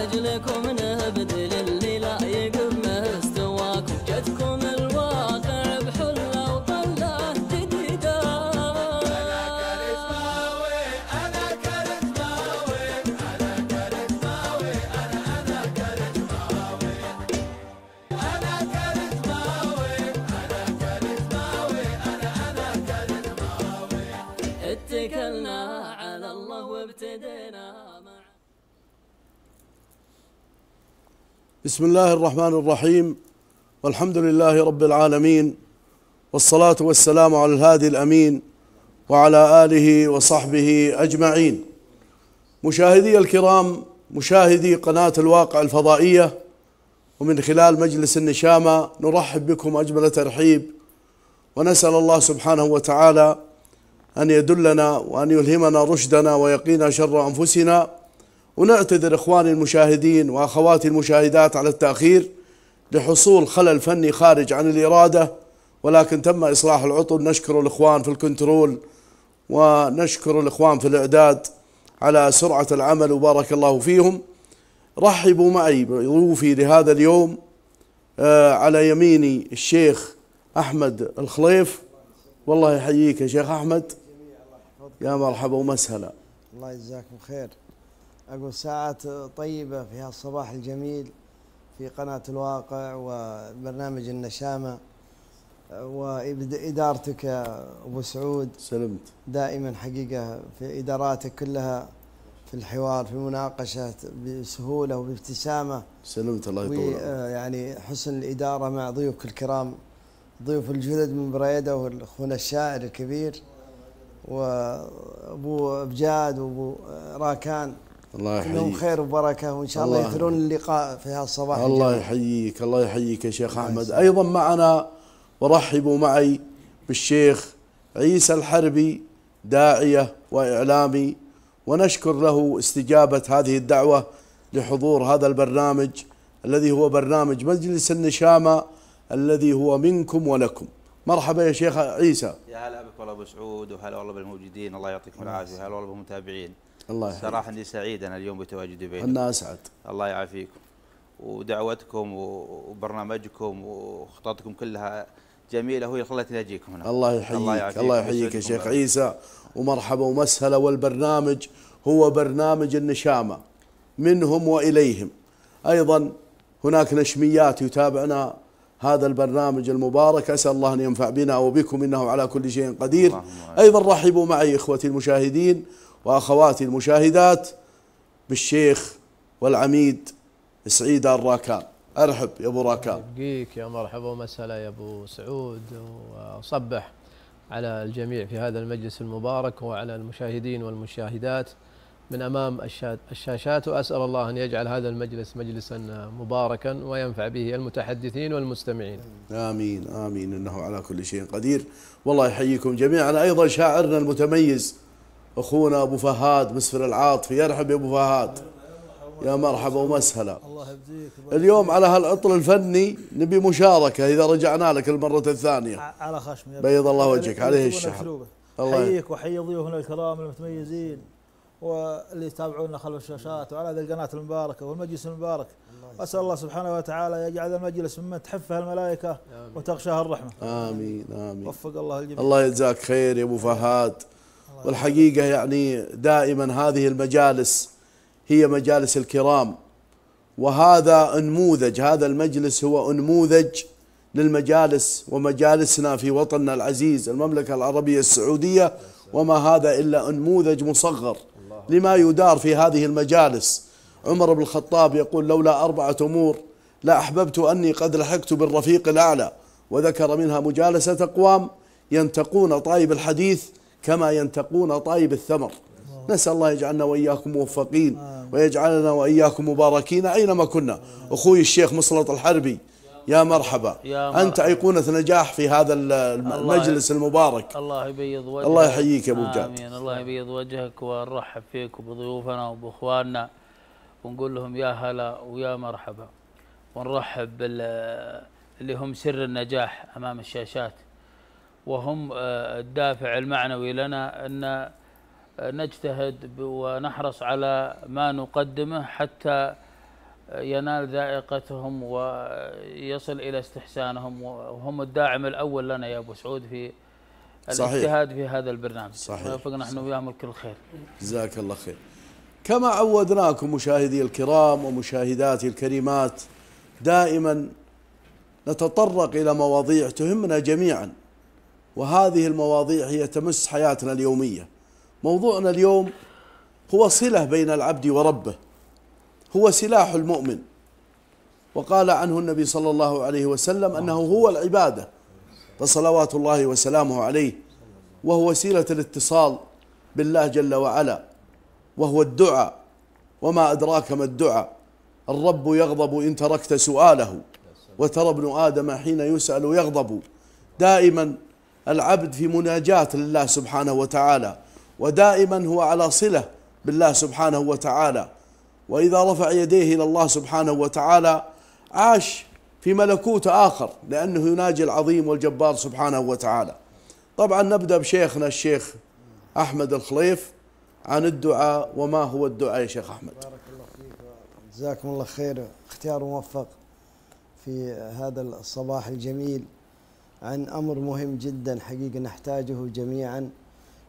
Acele komedi بسم الله الرحمن الرحيم والحمد لله رب العالمين والصلاة والسلام على الهادي الأمين وعلى آله وصحبه أجمعين مشاهدي الكرام مشاهدي قناة الواقع الفضائية ومن خلال مجلس النشامة نرحب بكم أجمل ترحيب ونسأل الله سبحانه وتعالى أن يدلنا وأن يلهمنا رشدنا ويقينا شر أنفسنا ونعتذر إخواني المشاهدين وأخواتي المشاهدات على التأخير لحصول خلل فني خارج عن الإرادة ولكن تم إصلاح العطل نشكر الإخوان في الكنترول ونشكر الإخوان في الإعداد على سرعة العمل وبارك الله فيهم رحبوا معي بضيوفي لهذا اليوم آه، على يميني الشيخ أحمد الخليف والله يحييك يا شيخ أحمد يا مرحبا ومسهلا الله يجزاكم خير أقول ساعات طيبة في هالصباح الجميل في قناة الواقع وبرنامج النشامة وإدارتك أبو سعود سلمت دائما حقيقة في إداراتك كلها في الحوار في مناقشة بسهولة وبابتسامة سلمت الله يطول يعني حسن الإدارة مع ضيوفك الكرام ضيوف الجدد من بريدة والأخونا الشاعر الكبير وأبو أبجاد وأبو راكان الله يحييك كلهم خير وبركه وان شاء الله, الله يثرون اللقاء في هالصباح الله يحييك الله يحييك يا شيخ احمد ايضا معنا ورحبوا معي بالشيخ عيسى الحربي داعيه واعلامي ونشكر له استجابه هذه الدعوه لحضور هذا البرنامج الذي هو برنامج مجلس النشامه الذي هو منكم ولكم مرحبا يا شيخ عيسى يا هلا بك والله ابو سعود وهلا والله بالموجودين الله يعطيكم العافيه هلا والله بالمتابعين الله يحييك صراحه اني سعيد انا اليوم بتواجدي بينكم انا اسعد الله يعافيكم ودعوتكم وبرنامجكم وخططكم كلها جميله وهي خلتني اجيكم هنا الله يحييك الله يحييك, الله يحييك يا شيخ بقى. عيسى ومرحبا ومسهلا والبرنامج هو برنامج النشامه منهم واليهم ايضا هناك نشميات يتابعنا هذا البرنامج المبارك أسأل الله أن ينفع بنا وبكم إنه على كل شيء قدير أيضا رحبوا معي إخوتي المشاهدين وأخواتي المشاهدات بالشيخ والعميد سعيد الراكان أرحب يا أبو راكان بقيك يا مرحبا ومسهلا يا أبو سعود وأصبح على الجميع في هذا المجلس المبارك وعلى المشاهدين والمشاهدات من أمام الشاشات وأسأل الله أن يجعل هذا المجلس مجلسا مباركا وينفع به المتحدثين والمستمعين آمين آمين إنه على كل شيء قدير والله يحييكم جميعا أيضا شاعرنا المتميز اخونا ابو فهد مسفر العاطفي يرحب يا ابو فهد يا مرحبا ومسهلا اليوم على هالعطل الفني نبي مشاركه اذا رجعنا لك المره الثانيه على خشمي بيض الله وجهك عليه الشهر الله يحييك وحي ضيوفنا الكرام المتميزين واللي يتابعونا خلف الشاشات وعلى هذه القناه المباركه والمجلس المبارك اسال الله سبحانه وتعالى يجعل المجلس مما تحفه الملائكه وتغشاه الرحمه امين امين وفق الله الجميع الله يجزاك خير يا ابو فهد والحقيقة يعني دائما هذه المجالس هي مجالس الكرام وهذا انموذج هذا المجلس هو انموذج للمجالس ومجالسنا في وطننا العزيز المملكة العربية السعودية وما هذا إلا انموذج مصغر لما يدار في هذه المجالس عمر بن الخطاب يقول لولا أربعة أمور لا أحببت أني قد لحقت بالرفيق الأعلى وذكر منها مجالسة أقوام ينتقون طيب الحديث كما ينتقون طيب الثمر نسأل الله يجعلنا وإياكم موفقين ويجعلنا وإياكم مباركين أينما كنا أخوي الشيخ مسلط الحربي يا مرحبا. يا مرحبا أنت أيقونة نجاح في هذا المجلس الله المبارك الله يبيض وجهك الله يحييك يا أبو جاد آمين الله يبيض وجهك ونرحب فيك وبضيوفنا وبإخواننا ونقول لهم يا هلا ويا مرحبا ونرحب اللي هم سر النجاح أمام الشاشات وهم آه، الدافع المعنوي لنا أن آه، نجتهد ونحرص على ما نقدمه حتى آه، ينال ذائقتهم ويصل إلى استحسانهم وهم الداعم الأول لنا يا أبو سعود في صحيح. الاجتهاد في هذا البرنامج صحيح وفقنا نحن وياهم الكل خير جزاك الله خير كما عودناكم مشاهدي الكرام ومشاهداتي الكريمات دائما نتطرق إلى مواضيع تهمنا جميعا وهذه المواضيع هي تمس حياتنا اليومية موضوعنا اليوم هو صلة بين العبد وربه هو سلاح المؤمن وقال عنه النبي صلى الله عليه وسلم أنه هو العبادة فصلوات الله وسلامه عليه وهو وسيلة الاتصال بالله جل وعلا وهو الدعاء وما أدراك ما الدعاء الرب يغضب إن تركت سؤاله وترى ابن آدم حين يسأل يغضب دائما العبد في مناجاة لله سبحانه وتعالى ودائما هو على صلة بالله سبحانه وتعالى وإذا رفع يديه إلى الله سبحانه وتعالى عاش في ملكوت آخر لأنه يناجي العظيم والجبار سبحانه وتعالى طبعا نبدأ بشيخنا الشيخ أحمد الخليف عن الدعاء وما هو الدعاء يا شيخ أحمد بارك الله فيك جزاكم الله خير اختيار موفق في هذا الصباح الجميل عن أمر مهم جدا حقيقة نحتاجه جميعا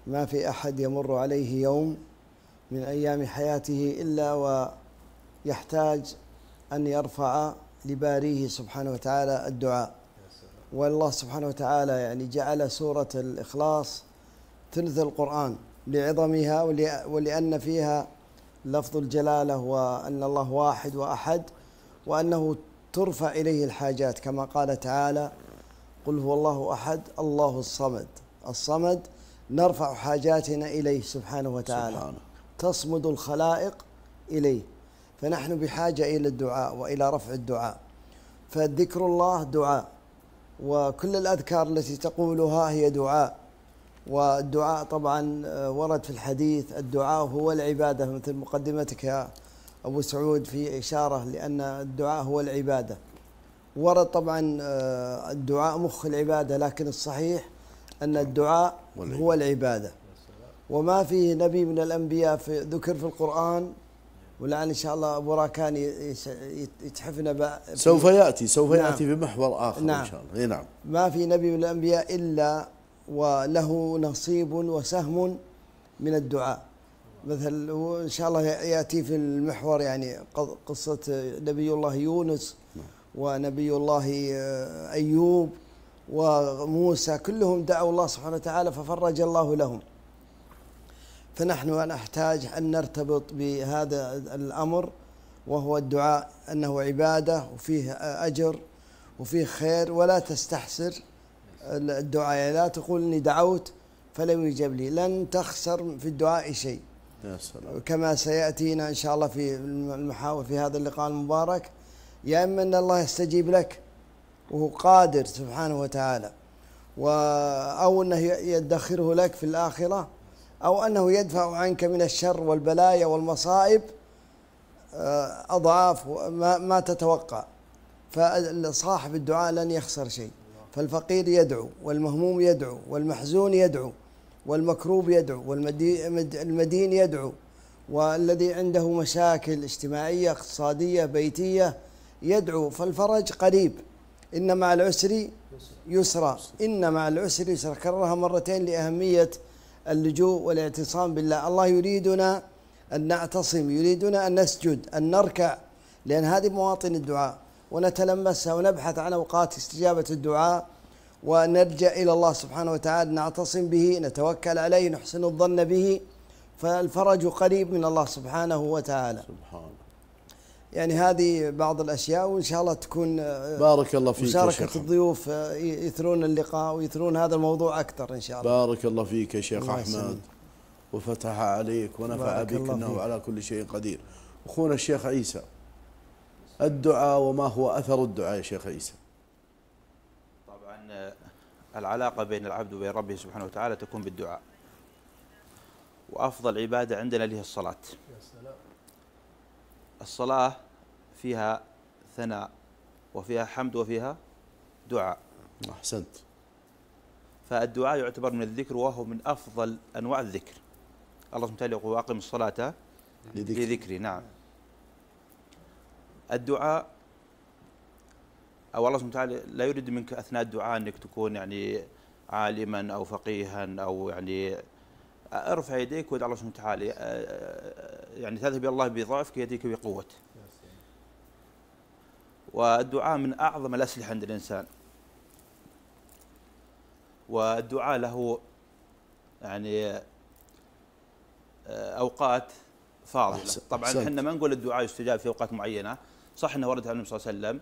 ما في أحد يمر عليه يوم من أيام حياته إلا ويحتاج أن يرفع لباريه سبحانه وتعالى الدعاء والله سبحانه وتعالى يعني جعل سورة الإخلاص ثلث القرآن لعظمها ولأن فيها لفظ الجلالة وأن الله واحد وأحد وأنه ترفع إليه الحاجات كما قال تعالى قل هو الله أحد الله الصمد الصمد نرفع حاجاتنا إليه سبحانه وتعالى سبحانه. تصمد الخلائق إليه فنحن بحاجة إلى الدعاء وإلى رفع الدعاء فذكر الله دعاء وكل الأذكار التي تقولها هي دعاء والدعاء طبعا آه، ورد في الحديث الدعاء هو العبادة مثل مقدمتك يا أبو سعود في إشارة لأن الدعاء هو العبادة ورد طبعا آه، الدعاء مخ العبادة لكن الصحيح أن الدعاء هو العبادة وما فيه نبي من الأنبياء في ذكر في القرآن والآن إن شاء الله أبو راكان يتحفنا سوف يأتي سوف نعم يأتي بمحور آخر نعم إن شاء الله نعم ما في نبي من الأنبياء إلا وله نصيب وسهم من الدعاء مثل وإن شاء الله يأتي في المحور يعني قصة نبي الله يونس نعم ونبي الله آه، أيوب وموسى كلهم دعوا الله سبحانه وتعالى ففرج الله لهم فنحن نحتاج أن نرتبط بهذا الأمر وهو الدعاء أنه عبادة وفيه آه، أجر وفيه خير ولا تستحسر الدعاء يعني لا تقول أني دعوت فلم يجب لي لن تخسر في الدعاء شيء يا سلام. كما سيأتينا إن شاء الله في المحاور في هذا اللقاء المبارك يا إما أن الله يستجيب لك وهو قادر سبحانه وتعالى و أو أنه يدخره لك في الآخرة أو أنه يدفع عنك من الشر والبلايا والمصائب آه، أضعاف ما, ما تتوقع فصاحب الدعاء لن يخسر شيء فالفقير يدعو والمهموم يدعو والمحزون يدعو والمكروب يدعو والمدين يدعو والذي عنده مشاكل اجتماعية اقتصادية بيتية يدعو فالفرج قريب إن مع العسر يسرا إن مع العسر يسرا كررها مرتين لأهمية اللجوء والاعتصام بالله الله يريدنا أن نعتصم يريدنا أن نسجد أن نركع لأن هذه مواطن الدعاء ونتلمسها ونبحث عن أوقات استجابة الدعاء ونرجع إلى الله سبحانه وتعالى نعتصم به نتوكل عليه نحسن الظن به فالفرج قريب من الله سبحانه وتعالى سبحانه يعني هذه بعض الاشياء وان شاء الله تكون آه، بارك الله فيك مشاركه الضيوف آه، يثرون اللقاء ويثرون هذا الموضوع اكثر ان شاء الله بارك الله فيك يا شيخ احمد وفتح عليك ونفع بك انه فيك. على كل شيء قدير اخونا الشيخ عيسى الدعاء وما هو اثر الدعاء يا شيخ عيسى طبعا آه، العلاقه بين العبد وبين ربه سبحانه وتعالى تكون بالدعاء وافضل عباده عندنا اللي هي الصلاه الصلاة فيها ثناء وفيها حمد وفيها دعاء أحسنت فالدعاء يعتبر من الذكر وهو من أفضل أنواع الذكر الله سبحانه وتعالى يقول وأقم الصلاة لذكر. لذكري نعم الدعاء أو الله سبحانه وتعالى لا يريد منك أثناء الدعاء أنك تكون يعني عالما أو فقيها أو يعني ارفع يديك وادع الله سبحانه وتعالى آه، آه، يعني تذهب الى الله بضعفك يديك بقوته والدعاء من اعظم الاسلحه عند الانسان والدعاء له يعني آه، اوقات فاضله طبعا احنا ما نقول الدعاء يستجاب في اوقات معينه صح انه ورد عن النبي صلى الله عليه وسلم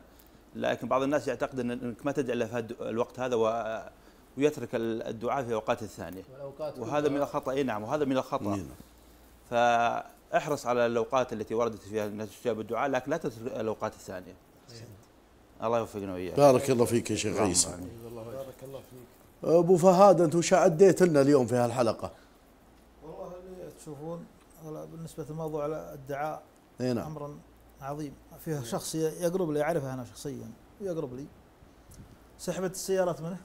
لكن بعض الناس يعتقد انك ما تدعي الا في الوقت هذا ويترك الدعاء في اوقات الثانيه وهذا من الخطا اي نعم وهذا من الخطا نعم. فاحرص على الاوقات التي وردت فيها الناس تستجاب الدعاء لكن لا تترك الاوقات الثانيه الله يوفقنا واياك بارك الله فيك يا شيخ عيسى بارك الله فيك ابو فهد وش عديت لنا اليوم في هالحلقه والله اللي تشوفون بالنسبه لموضوع الدعاء نعم امرا عظيم فيها شخص يقرب لي اعرفه انا شخصيا ويقرب لي سحبت السيارات منه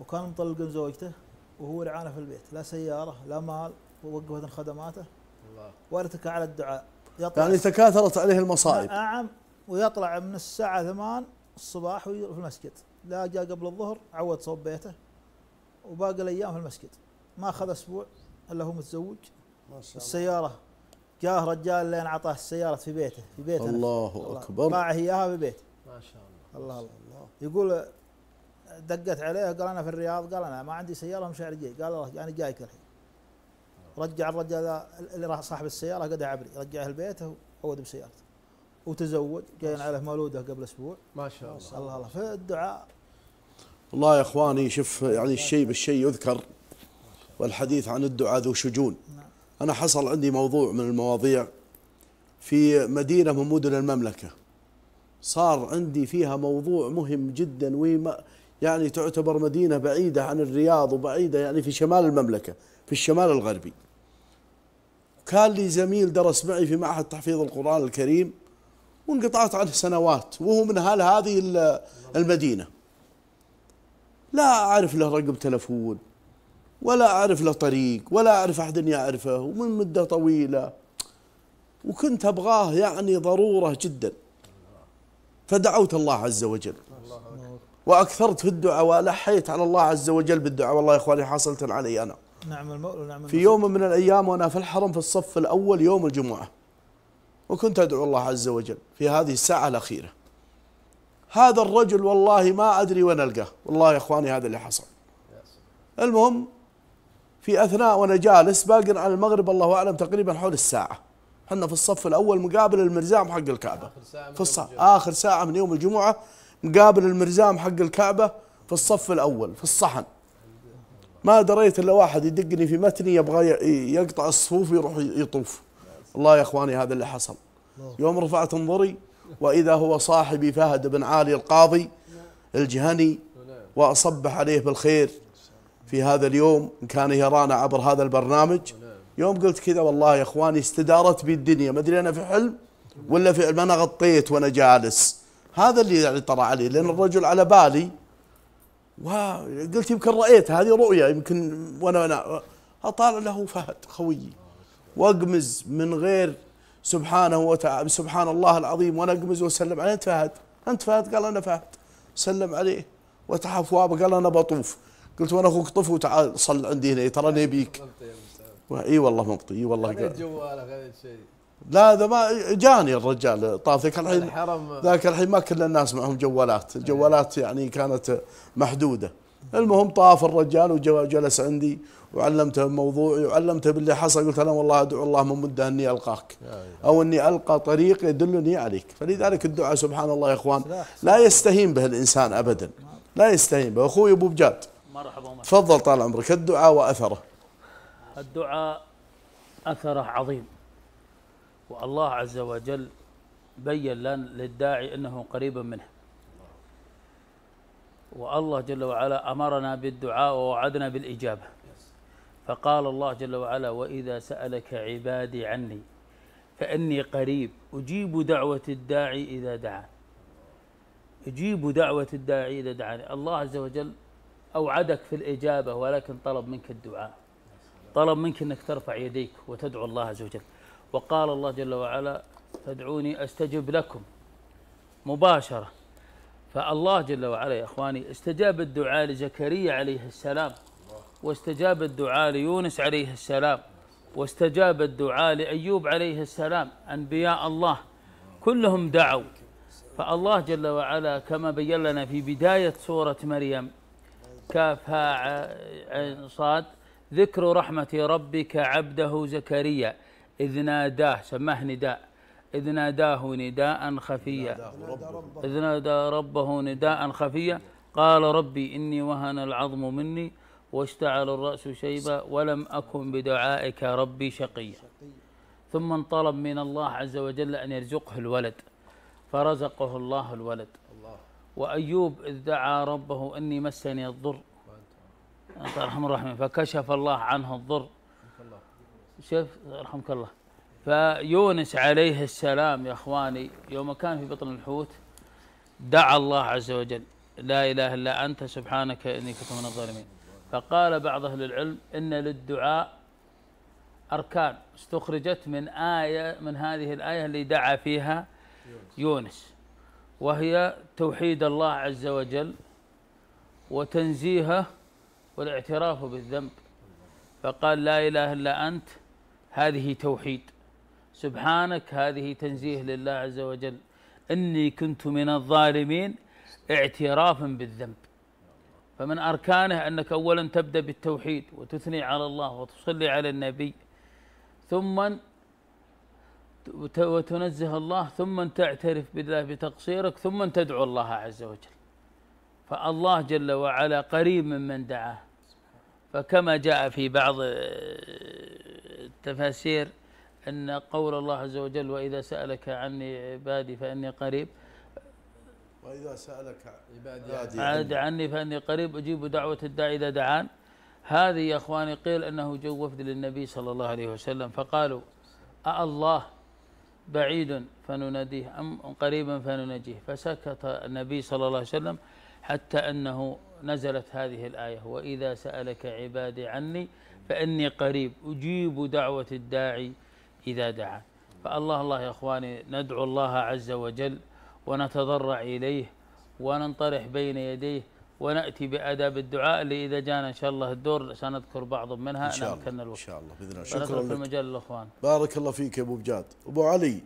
وكان مطلق زوجته وهو رعانه في البيت لا سياره لا مال ووقفت خدماته الله وارتكى على الدعاء يطلع يعني تكاثرت عليه المصائب نعم ويطلع من الساعه 8 الصباح في المسجد لا جاء قبل الظهر عود صوب بيته وباقي الايام في المسجد ما اخذ اسبوع الا هو متزوج ما شاء الله السياره جاه رجال لين اعطاه السياره في بيته في بيته الله, الله اكبر باعه آه اياها في بيته ما شاء الله الله الله, الله. يقول دقت عليه قال انا في الرياض قال انا ما عندي سياره مش عارف جاي قال الله انا جايك الحين رجع الرجال اللي راح صاحب السياره قد عبري رجعه لبيته وعود بسيارته وتزوج جايين عليه مولوده قبل اسبوع ما شاء الله الله الله في الدعاء والله يا اخواني شوف يعني الشيء بالشيء يذكر والحديث عن الدعاء ذو شجون نعم. انا حصل عندي موضوع من المواضيع في مدينه من مدن المملكه صار عندي فيها موضوع مهم جدا وما يعني تعتبر مدينة بعيدة عن الرياض وبعيدة يعني في شمال المملكة في الشمال الغربي كان لي زميل درس معي في معهد تحفيظ القرآن الكريم وانقطعت عنه سنوات وهو من أهل هذه المدينة لا أعرف له رقم تلفون ولا أعرف له طريق ولا أعرف أحد يعرفه ومن مدة طويلة وكنت أبغاه يعني ضرورة جدا فدعوت الله عز وجل واكثرت في الدعاء ولحيت على الله عز وجل بالدعاء والله يا اخواني حصلت علي انا نعم المولى نعم في يوم من الايام وانا في الحرم في الصف الاول يوم الجمعه وكنت ادعو الله عز وجل في هذه الساعه الاخيره هذا الرجل والله ما ادري وين القاه والله يا اخواني هذا اللي حصل المهم في اثناء وانا جالس باقر على المغرب الله اعلم تقريبا حول الساعه احنا في الصف الاول مقابل المرزام حق الكعبه في الصف اخر ساعه من يوم الجمعه مقابل المرزام حق الكعبة في الصف الأول في الصحن ما دريت إلا واحد يدقني في متني يبغى يقطع الصفوف يروح يطوف الله يا إخواني هذا اللي حصل يوم رفعت انظري وإذا هو صاحبي فهد بن عالي القاضي الجهني وأصبح عليه بالخير في هذا اليوم كان يرانا عبر هذا البرنامج يوم قلت كذا والله يا إخواني استدارت بي الدنيا ما أدري أنا في حلم ولا في ما أنا غطيت وأنا جالس هذا اللي يعني طرأ علي لأن الرجل على بالي وقلت يمكن رأيت هذه رؤية يمكن وأنا أنا أطالع له فهد خويي وأقمز من غير سبحانه وتعالى سبحان الله العظيم وأنا أقمز وأسلم عليه أنت فهد أنت فهد قال أنا فهد سلم عليه وتحف وابا قال أنا بطوف قلت وأنا أخوك طف وتعال صل عندي هنا تراني نبيك اي والله مبطي اي والله غير يعني جواله غير شيء لا هذا ما جاني الرجال طاف ذاك الحين الحرم ذاك الحين ما كل الناس معهم جوالات الجوالات يعني كانت محدوده المهم طاف الرجال وجلس عندي وعلمته موضوعي وعلمته باللي حصل قلت انا والله ادعو الله من مده اني القاك او اني القى طريق يدلني عليك فلذلك الدعاء سبحان الله يا اخوان لا يستهين به الانسان ابدا لا يستهين به اخوي ابو بجاد مرحبا تفضل طال عمرك الدعاء واثره الدعاء اثره عظيم والله عز وجل بين للداعي أنه قريب منه والله جل وعلا أمرنا بالدعاء ووعدنا بالإجابة فقال الله جل وعلا وإذا سألك عبادي عني فأني قريب أجيب دعوة الداعي إذا دعاني أجيب دعوة الداعي إذا دعاني الله عز وجل أوعدك في الإجابة ولكن طلب منك الدعاء طلب منك أنك ترفع يديك وتدعو الله عز وجل وقال الله جل وعلا فادعوني أستجب لكم مباشرة فالله جل وعلا يا إخواني استجاب الدعاء لزكريا عليه السلام واستجاب الدعاء ليونس عليه السلام واستجاب الدعاء لأيوب عليه السلام أنبياء الله كلهم دعوا فالله جل وعلا كما بين لنا في بداية سورة مريم كافها صاد ذكر رحمة ربك عبده زكريا إذ ناداه سماه نداء إذ ناداه نداء خفيا إذ نادى ربه نداء خفيا قال ربي إني وهن العظم مني واشتعل الرأس شيبا ولم أكن بدعائك ربي شقيا ثم انطلب من الله عز وجل أن يرزقه الولد فرزقه الله الولد وأيوب إذ دعا ربه أني مسني الضر أنت فكشف الله عنه الضر شوف رحمك الله فيونس عليه السلام يا اخواني يوم كان في بطن الحوت دعا الله عز وجل لا اله الا انت سبحانك اني كنت من الظالمين فقال بعض اهل العلم ان للدعاء اركان استخرجت من ايه من هذه الايه اللي دعا فيها يونس وهي توحيد الله عز وجل وتنزيهه والاعتراف بالذنب فقال لا اله الا انت هذه توحيد سبحانك هذه تنزيه لله عز وجل إني كنت من الظالمين اعترافا بالذنب فمن أركانه أنك أولا تبدأ بالتوحيد وتثني على الله وتصلي على النبي ثم وتنزه الله ثم تعترف بالله بتقصيرك ثم تدعو الله عز وجل فالله جل وعلا قريب ممن دعاه فكما جاء في بعض التفاسير أن قول الله عز وجل وإذا سألك عني عبادي فإني قريب وإذا سألك عبادي عاد عني فإني قريب أجيب دعوة الداعي إذا دعان هذه يا إخواني قيل أنه جو وفد للنبي صلى الله عليه وسلم فقالوا أالله بعيد فنناديه أم قريبا فننجيه فسكت النبي صلى الله عليه وسلم حتى أنه نزلت هذه الآية وإذا سألك عبادي عني فإني قريب أجيب دعوة الداعي إذا دعا فالله الله يا إخواني ندعو الله عز وجل ونتضرع إليه وننطرح بين يديه وناتي باداب الدعاء اللي اذا جانا ان شاء الله الدور سنذكر بعض منها ان شاء الله ان شاء الله باذن الله شكرا لك المجال للاخوان بارك الله فيك يا ابو بجاد ابو علي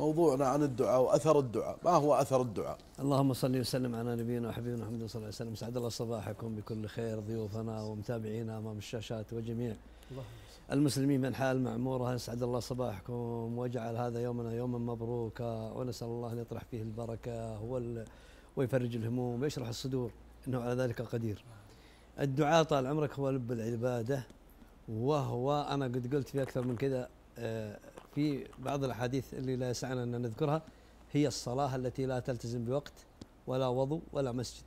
موضوعنا عن الدعاء واثر الدعاء، ما هو اثر الدعاء؟ اللهم صل وسلم على نبينا وحبيبنا محمد صلى الله عليه وسلم، سعد الله صباحكم بكل خير ضيوفنا ومتابعينا امام الشاشات وجميع المسلمين من حال معموره اسعد الله صباحكم واجعل هذا يومنا يوما مبروكا ونسال الله ان يطرح فيه البركه وال ويفرج الهموم ويشرح الصدور انه على ذلك قدير. الدعاء طال عمرك هو لب العباده وهو انا قد قلت في اكثر من كذا آه، في بعض الأحاديث اللي لا يسعنا أن نذكرها هي الصلاة التي لا تلتزم بوقت ولا وضوء ولا مسجد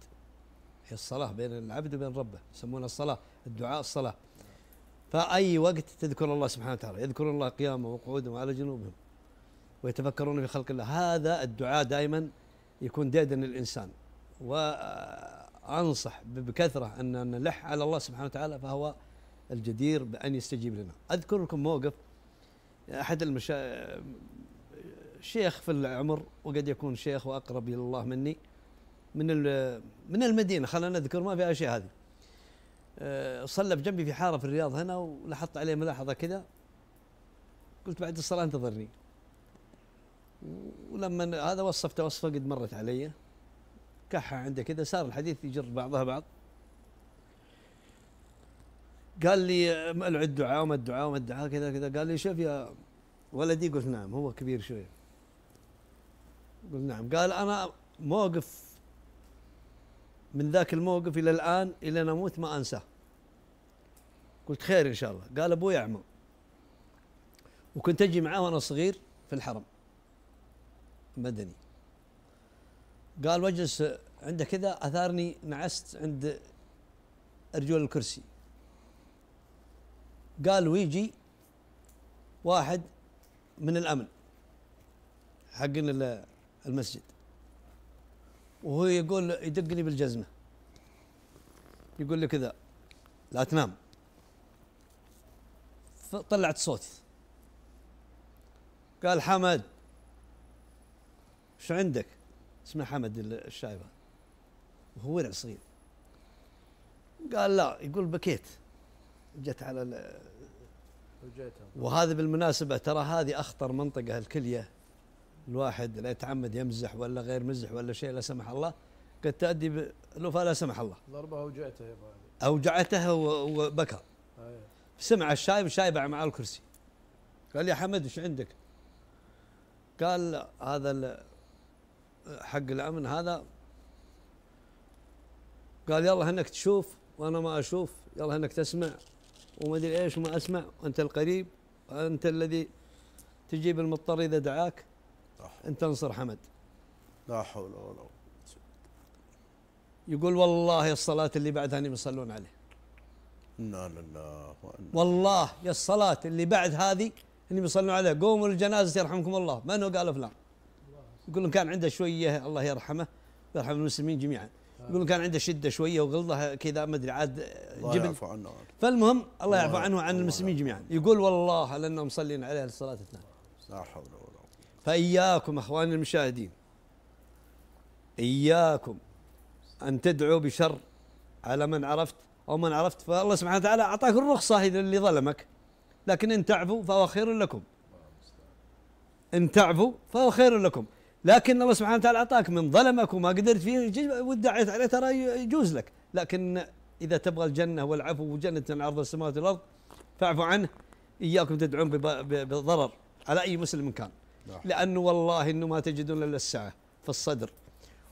هي الصلاة بين العبد وبين ربه يسمونها الصلاة الدعاء الصلاة فأي وقت تذكر الله سبحانه وتعالى يذكر الله قياما وقعودا وعلى جنوبهم ويتفكرون في خلق الله هذا الدعاء دائما يكون ديدا للإنسان وأنصح بكثرة أن نلح على الله سبحانه وتعالى فهو الجدير بأن يستجيب لنا أذكر لكم موقف احد المشا شيخ في العمر وقد يكون شيخ واقرب الى الله مني من من المدينه خلينا نذكر ما فيها شيء هذه أه، صلى بجنبي في حاره في الرياض هنا ولاحظت عليه ملاحظه كذا قلت بعد الصلاه انتظرني ولما هذا وصفته وصفه قد مرت علي كحه عنده كذا صار الحديث يجر بعضها بعض قال لي العد الدعاء وما الدعاء وما الدعاء كذا كذا قال لي شوف يا ولدي قلت نعم هو كبير شويه قلت نعم قال انا موقف من ذاك الموقف الى الان الى ان اموت ما انساه قلت خير ان شاء الله قال ابوي اعمى وكنت اجي معاه وانا صغير في الحرم مدني قال واجلس عنده كذا اثارني نعست عند رجول الكرسي قال ويجي واحد من الامن حق المسجد وهو يقول يدقني بالجزمه يقول لي كذا لا تنام طلعت صوت قال حمد شو عندك؟ اسمه حمد الشايب وهو ورع صغير قال لا يقول بكيت جت على وهذا بالمناسبة ترى هذه أخطر منطقة الكلية الواحد لا يتعمد يمزح ولا غير مزح ولا شيء لا سمح الله قد تؤدي بلوفا لا سمح الله ضربه أوجعته يا أبو أوجعته وبكى آه، سمع الشايب شايبع مع الكرسي قال يا حمد ايش عندك؟ قال هذا حق الأمن هذا قال يلا انك تشوف وأنا ما أشوف يلا انك تسمع وما ادري ايش وما اسمع وانت القريب وانت الذي تجيب المضطر اذا دعاك انت انصر حمد لا حول ولا قوه يقول والله الصلاة اللي بعدها هم يصلون عليه إنا لله وإنا والله يا الصلاة اللي بعد هذه هم يصلون عليه قوموا الجنازة يرحمكم الله من هو قال فلان يقولون كان عنده شوية الله يرحمه ويرحم المسلمين جميعا يقولون كان عنده شده شويه وغلظه كذا ما ادري عاد جبن عنه فالمهم الله يعفو عنه وعن المسلمين جميعا يقول والله لنا مصلين عليه الصلاه الثانيه لا حول ولا قوه فاياكم اخواني المشاهدين اياكم ان تدعوا بشر على من عرفت او من عرفت فالله سبحانه وتعالى اعطاك الرخصه اذا اللي ظلمك لكن ان تعفو فهو خير لكم ان تعفو فهو خير لكم لكن الله سبحانه وتعالى اعطاك من ظلمك وما قدرت فيه وادعيت عليه ترى يجوز لك لكن اذا تبغى الجنه والعفو وجنه عرض السماوات والارض فاعفو عنه اياكم تدعون بضرر على اي مسلم كان نعم. لانه والله انه ما تجدون الا السعه في الصدر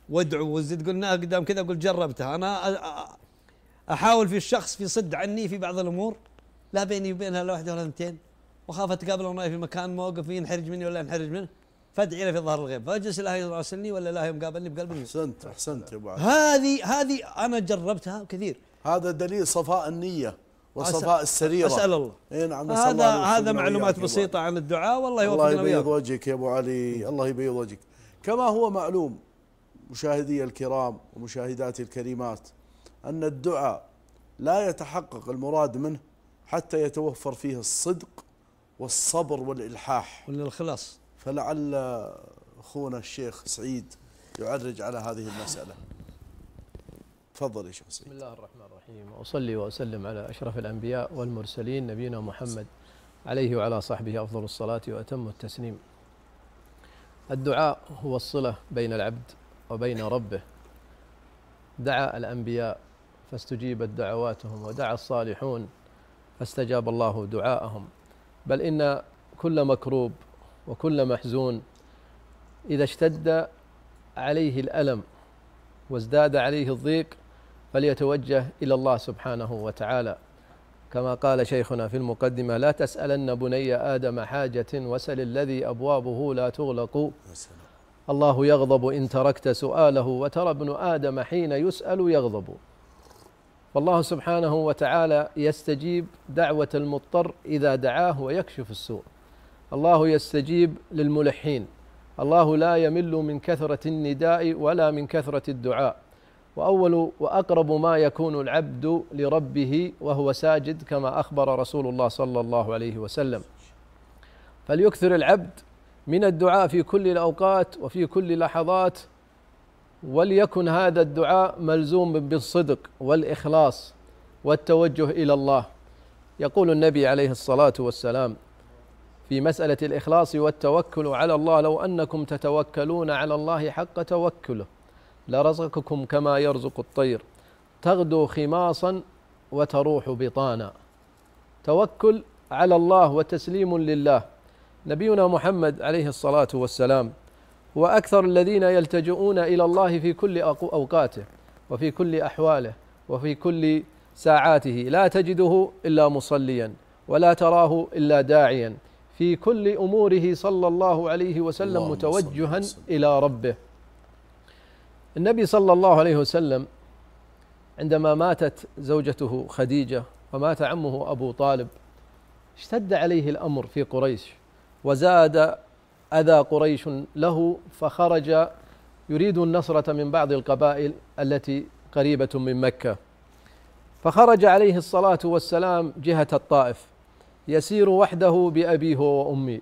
وادعوا وزد قلنا قدام كذا اقول جربتها انا احاول في الشخص في صد عني في بعض الامور لا بيني وبينها لا واحده ولا اثنتين واخاف اتقابل في مكان موقف ينحرج مني ولا ينحرج منه فادعي له في ظهر الغيب فاجلس الله يراسلني ولا الله يقابلني بقلب احسنت احسنت يا ابو علي هذه هذه انا جربتها كثير هذا دليل صفاء النيه وصفاء أسأل السريره اسال الله اي نعم هذا الله هذا معلومات بسيطه عن الدعاء والله الله يبيض وجهك يا ابو علي الله يبيض وجهك كما هو معلوم مشاهدي الكرام ومشاهداتي الكريمات ان الدعاء لا يتحقق المراد منه حتى يتوفر فيه الصدق والصبر والالحاح والإخلاص فلعل اخونا الشيخ سعيد يعرج على هذه المساله تفضل يا شيخ سعيد بسم الله الرحمن الرحيم واصلي واسلم على اشرف الانبياء والمرسلين نبينا محمد عليه وعلى صحبه افضل الصلاه واتم التسليم الدعاء هو الصله بين العبد وبين ربه دعا الانبياء فاستجيبت دعواتهم ودعا الصالحون فاستجاب الله دعاءهم بل ان كل مكروب وكل محزون إذا اشتد عليه الألم وازداد عليه الضيق فليتوجه إلى الله سبحانه وتعالى كما قال شيخنا في المقدمة لا تسألن بني آدم حاجة وسل الذي أبوابه لا تغلق الله يغضب إن تركت سؤاله وترى ابن آدم حين يسأل يغضب فالله سبحانه وتعالى يستجيب دعوة المضطر إذا دعاه ويكشف السوء الله يستجيب للملحين الله لا يمل من كثرة النداء ولا من كثرة الدعاء وأول وأقرب ما يكون العبد لربه وهو ساجد كما أخبر رسول الله صلى الله عليه وسلم فليكثر العبد من الدعاء في كل الأوقات وفي كل لحظات وليكن هذا الدعاء ملزوم بالصدق والإخلاص والتوجه إلى الله يقول النبي عليه الصلاة والسلام في مسألة الإخلاص والتوكل على الله لو أنكم تتوكلون على الله حق توكله لرزقكم كما يرزق الطير تغدو خماصا وتروح بطانا توكل على الله وتسليم لله نبينا محمد عليه الصلاة والسلام هو أكثر الذين يلتجؤون إلى الله في كل أوقاته وفي كل أحواله وفي كل ساعاته لا تجده إلا مصليا ولا تراه إلا داعيا في كل أموره صلى الله عليه وسلم متوجها إلى ربه النبي صلى الله عليه وسلم عندما ماتت زوجته خديجة ومات عمه أبو طالب اشتد عليه الأمر في قريش وزاد أذى قريش له فخرج يريد النصرة من بعض القبائل التي قريبة من مكة فخرج عليه الصلاة والسلام جهة الطائف يسير وحده بأبيه وأمي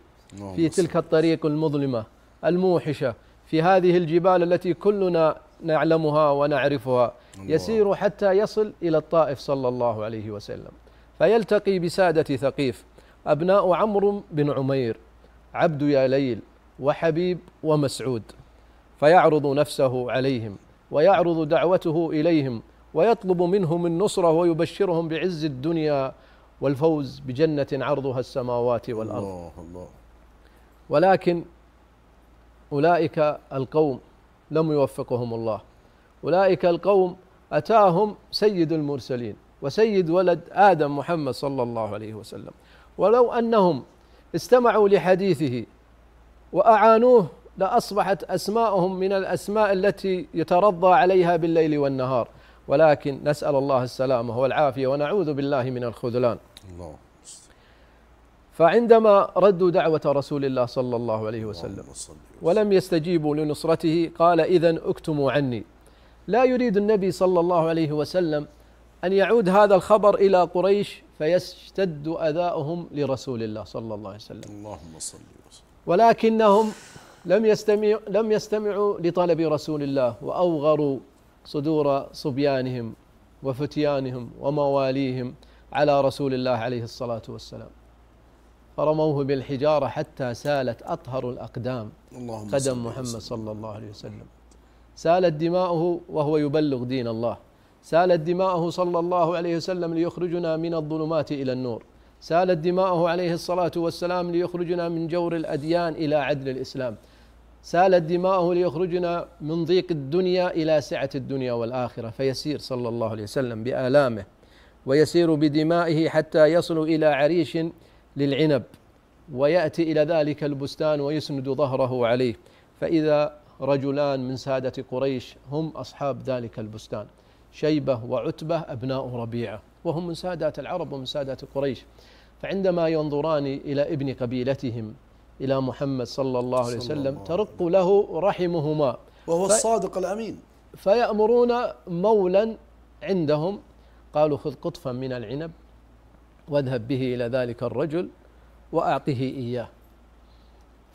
في تلك الطريق المظلمة الموحشة في هذه الجبال التي كلنا نعلمها ونعرفها يسير حتى يصل إلى الطائف صلى الله عليه وسلم فيلتقي بسادة ثقيف أبناء عمرو بن عمير عبد يا ليل وحبيب ومسعود فيعرض نفسه عليهم ويعرض دعوته إليهم ويطلب منهم النصرة ويبشرهم بعز الدنيا والفوز بجنة عرضها السماوات والأرض الله الله ولكن أولئك القوم لم يوفقهم الله أولئك القوم أتاهم سيد المرسلين وسيد ولد آدم محمد صلى الله عليه وسلم ولو أنهم استمعوا لحديثه وأعانوه لأصبحت أسماءهم من الأسماء التي يترضى عليها بالليل والنهار ولكن نسأل الله السلامة والعافية ونعوذ بالله من الخذلان الله فعندما ردوا دعوة رسول الله صلى الله عليه وسلم ولم يستجيبوا لنصرته قال إذا اكتموا عني لا يريد النبي صلى الله عليه وسلم أن يعود هذا الخبر إلى قريش فيشتد أذاؤهم لرسول الله صلى الله عليه وسلم اللهم صل وسلم ولكنهم لم يستمعوا لم يستمعوا لطلب رسول الله وأوغروا صدور صبيانهم وفتيانهم ومواليهم على رسول الله عليه الصلاة والسلام فرموه بالحجارة حتى سالت أطهر الأقدام اللهم قدم محمد صلى الله عليه وسلم سالت دماؤه وهو يبلغ دين الله سالت دماؤه صلى الله عليه وسلم ليخرجنا من الظلمات إلى النور سالت دماؤه عليه الصلاة والسلام ليخرجنا من جور الأديان إلى عدل الإسلام سالت دماؤه ليخرجنا من ضيق الدنيا إلى سعة الدنيا والآخرة فيسير صلى الله عليه وسلم بآلامه ويسير بدمائه حتى يصل إلى عريش للعنب ويأتي إلى ذلك البستان ويسند ظهره عليه فإذا رجلان من سادة قريش هم أصحاب ذلك البستان شيبة وعتبة أبناء ربيعة وهم من سادات العرب ومن سادات قريش فعندما ينظران إلى ابن قبيلتهم إلى محمد صلى الله عليه وسلم ترق له رحمهما وهو الصادق الأمين فيأمرون مولا عندهم قالوا خذ قطفا من العنب واذهب به الى ذلك الرجل واعطه اياه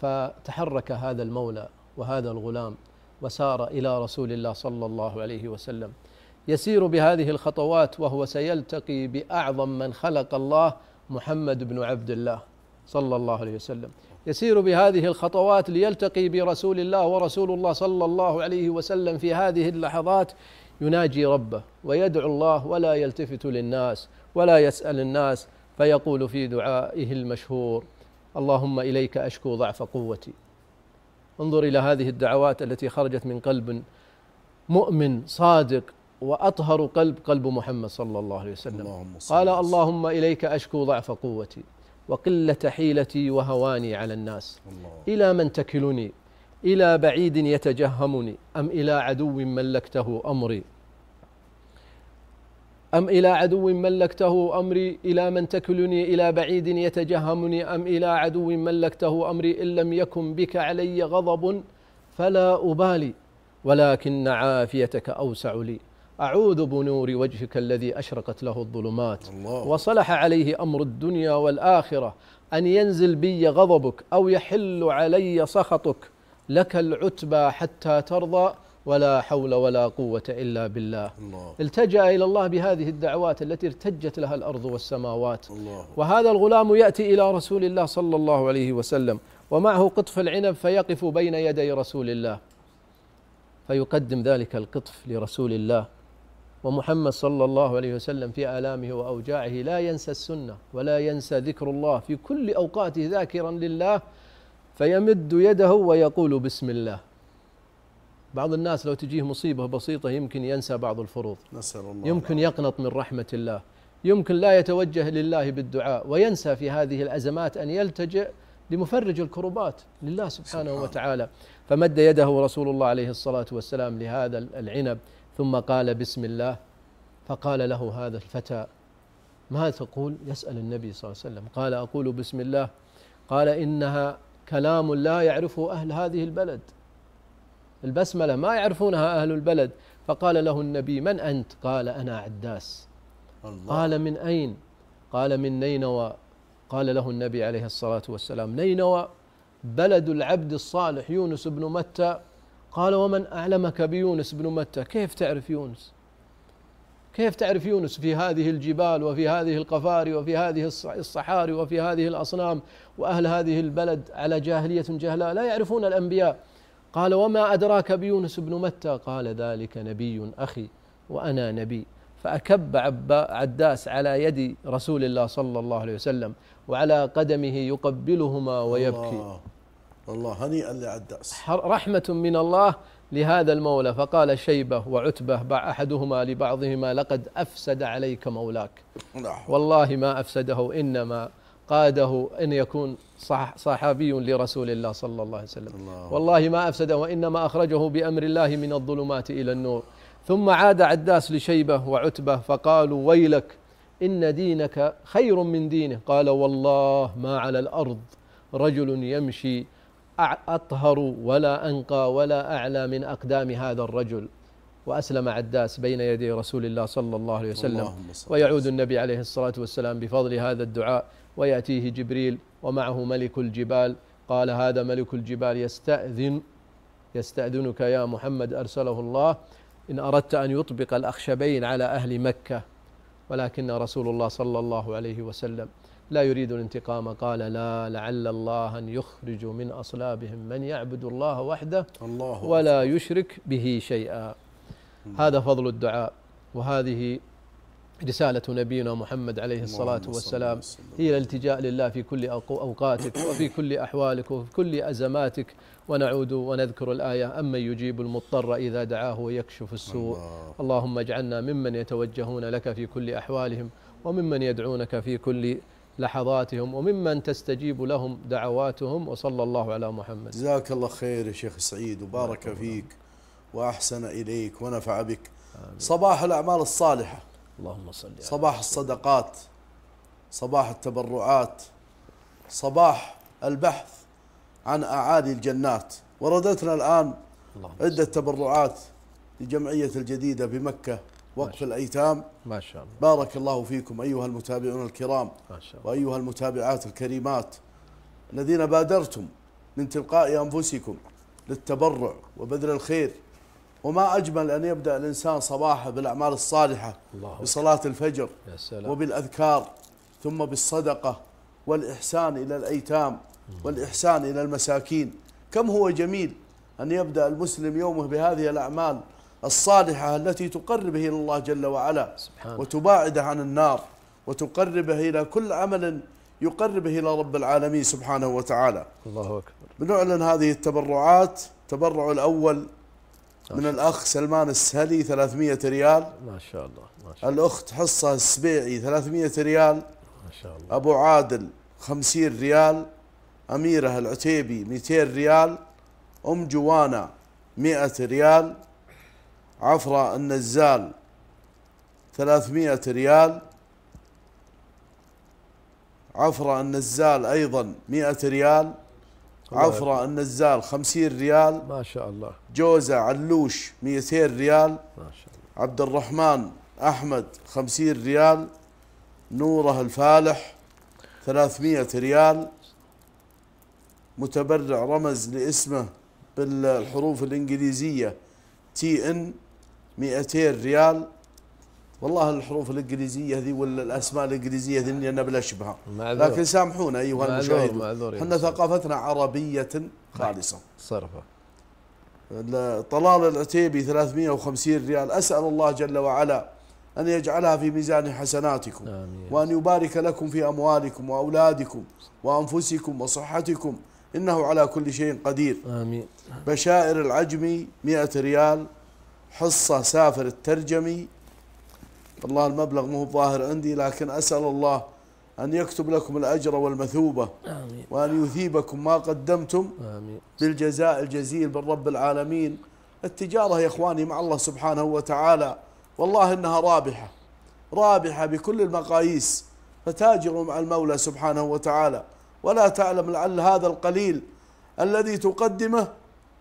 فتحرك هذا المولى وهذا الغلام وسار الى رسول الله صلى الله عليه وسلم يسير بهذه الخطوات وهو سيلتقي باعظم من خلق الله محمد بن عبد الله صلى الله عليه وسلم يسير بهذه الخطوات ليلتقي برسول الله ورسول الله صلى الله عليه وسلم في هذه اللحظات يناجي ربه ويدعو الله ولا يلتفت للناس ولا يسأل الناس فيقول في دعائه المشهور اللهم إليك أشكو ضعف قوتي انظر إلى هذه الدعوات التي خرجت من قلب مؤمن صادق وأطهر قلب قلب محمد صلى الله عليه وسلم اللهم قال اللهم إليك أشكو ضعف قوتي وقلة حيلتي وهواني على الناس إلى من تكلني إلى بعيد يتجهمني أم إلى عدو ملكته أمري أم إلى عدو ملكته أمري إلى من تكلني إلى بعيد يتجهمني أم إلى عدو ملكته أمري إن لم يكن بك علي غضب فلا أبالي ولكن عافيتك أوسع لي أعوذ بنور وجهك الذي أشرقت له الظلمات الله. وصلح عليه أمر الدنيا والآخرة أن ينزل بي غضبك أو يحل علي سخطك لك العتبى حتى ترضى ولا حول ولا قوة إلا بالله الله. التجأ إلى الله بهذه الدعوات التي ارتجت لها الأرض والسماوات الله. وهذا الغلام يأتي إلى رسول الله صلى الله عليه وسلم ومعه قطف العنب فيقف بين يدي رسول الله فيقدم ذلك القطف لرسول الله ومحمد صلى الله عليه وسلم في آلامه وأوجاعه لا ينسى السنة ولا ينسى ذكر الله في كل أوقاته ذاكرا لله فيمد يده ويقول بسم الله بعض الناس لو تجيه مصيبة بسيطة يمكن ينسى بعض الفروض نسأل الله يمكن يقنط من رحمة الله يمكن لا يتوجه لله بالدعاء وينسى في هذه الأزمات أن يلتجئ لمفرج الكربات لله سبحانه سبحان. وتعالى فمد يده رسول الله عليه الصلاة والسلام لهذا العنب ثم قال بسم الله فقال له هذا الفتى ما تقول يسأل النبي صلى الله عليه وسلم قال أقول بسم الله قال إنها كلام لا يعرفه أهل هذه البلد البسملة ما يعرفونها أهل البلد فقال له النبي من أنت قال أنا عداس الله. قال من أين قال من نينوى قال له النبي عليه الصلاة والسلام نينوى بلد العبد الصالح يونس بن متى قال ومن أعلمك بيونس بن متى كيف تعرف يونس كيف تعرف يونس في هذه الجبال وفي هذه القفاري وفي هذه الصحاري وفي هذه الأصنام وأهل هذه البلد على جاهلية جهلاء لا يعرفون الأنبياء قال وما أدراك بيونس بن متى قال ذلك نبي أخي وأنا نبي فأكب عداس على يد رسول الله صلى الله عليه وسلم وعلى قدمه يقبلهما ويبكي الله, الله هنيئا لعداس رحمة من الله لهذا المولى فقال شيبة وعتبة باع أحدهما لبعضهما لقد أفسد عليك مولاك نعم. والله ما أفسده إنما قاده أن يكون صحابي لرسول الله صلى الله عليه وسلم الله والله ما أفسده وإنما أخرجه بأمر الله من الظلمات إلى النور ثم عاد عداس لشيبة وعتبة فقالوا ويلك إن دينك خير من دينه قال والله ما على الأرض رجل يمشي أطهر ولا أنقى ولا أعلى من أقدام هذا الرجل وأسلم عداس بين يدي رسول الله صلى الله عليه وسلم ويعود النبي عليه الصلاة والسلام بفضل هذا الدعاء ويأتيه جبريل ومعه ملك الجبال قال هذا ملك الجبال يستأذن يستأذنك يا محمد أرسله الله إن أردت أن يطبق الأخشبين على أهل مكة ولكن رسول الله صلى الله عليه وسلم لا يريد الانتقام قال لا لعل الله أن يخرج من أصلابهم من يعبد الله وحده الله ولا يشرك به شيئا هذا فضل الدعاء وهذه رسالة نبينا محمد عليه الصلاة والسلام هي الالتجاء لله في كل أوقاتك وفي كل أحوالك وفي كل أزماتك ونعود ونذكر الآية أمن يجيب المضطر إذا دعاه ويكشف السوء اللهم اجعلنا ممن يتوجهون لك في كل أحوالهم وممن يدعونك في كل لحظاتهم وممن تستجيب لهم دعواتهم وصلى الله على محمد جزاك الله خير يا شيخ سعيد وبارك فيك وأحسن إليك ونفع بك صباح الأعمال الصالحة اللهم صل على صباح الصدقات صباح التبرعات صباح البحث عن أعالي الجنات وردتنا الآن عدة تبرعات لجمعية الجديدة بمكة وقف ما الأيتام ما شاء الله بارك الله فيكم أيها المتابعون الكرام ما شاء الله وأيها المتابعات الكريمات الذين بادرتم من تلقاء أنفسكم للتبرع وبذل الخير وما أجمل أن يبدأ الإنسان صباحه بالأعمال الصالحة الله بصلاة الفجر يا سلام. وبالأذكار ثم بالصدقة والإحسان إلى الأيتام والإحسان إلى المساكين كم هو جميل أن يبدأ المسلم يومه بهذه الأعمال الصالحة التي تقربه إلى الله جل وعلا سبحانه. وتباعده عن النار وتقربه إلى كل عمل يقربه إلى رب العالمين سبحانه وتعالى الله أكبر بنعلن هذه التبرعات التبرع الأول من الاخ سلمان السهلي 300 ريال ما شاء الله ما شاء الله الاخت حصه السبيعي 300 ريال ما شاء الله ابو عادل 50 ريال اميره العتيبي 200 ريال ام جوانا 100 ريال عفراء النزال 300 ريال عفراء النزال ايضا 100 ريال عفرة النزال 50 ريال ما شاء الله جوزة علوش 200 ريال ما شاء الله عبد الرحمن أحمد 50 ريال نوره الفالح 300 ريال متبرع رمز لاسمه بالحروف الإنجليزية تي إن 200 ريال والله الحروف الانجليزيه ذي ولا الاسماء الانجليزيه ذي انا بلا شبهه لكن سامحونا ايها المشاهدين معذور احنا ثقافتنا عربيه خالصه صرفه طلال العتيبي 350 ريال اسال الله جل وعلا ان يجعلها في ميزان حسناتكم آمين. وان يبارك لكم في اموالكم واولادكم وانفسكم وصحتكم انه على كل شيء قدير امين بشائر العجمي 100 ريال حصه سافر الترجمي والله المبلغ مو ظاهر عندي لكن أسأل الله أن يكتب لكم الأجر والمثوبة آمين. وأن يثيبكم ما قدمتم آمين. بالجزاء الجزيل من رب العالمين التجارة يا إخواني مع الله سبحانه وتعالى والله إنها رابحة رابحة بكل المقاييس فتاجروا مع المولى سبحانه وتعالى ولا تعلم لعل هذا القليل الذي تقدمه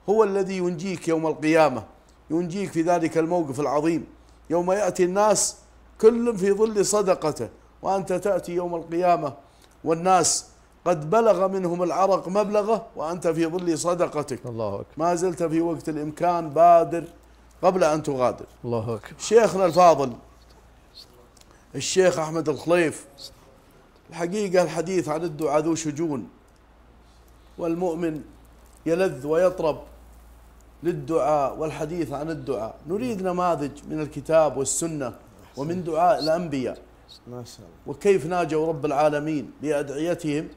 هو الذي ينجيك يوم القيامة ينجيك في ذلك الموقف العظيم يوم يأتي الناس كل في ظل صدقته وأنت تأتي يوم القيامة والناس قد بلغ منهم العرق مبلغه وأنت في ظل صدقتك الله أكبر ما زلت في وقت الإمكان بادر قبل أن تغادر الله أكبر شيخنا الفاضل الشيخ أحمد الخليف الحقيقة الحديث عن الدعاء ذو شجون والمؤمن يلذ ويطرب للدعاء والحديث عن الدعاء نريد نماذج من الكتاب والسنة ومن دعاء الأنبياء ما شاء الله وكيف ناجوا رب العالمين بأدعيتهم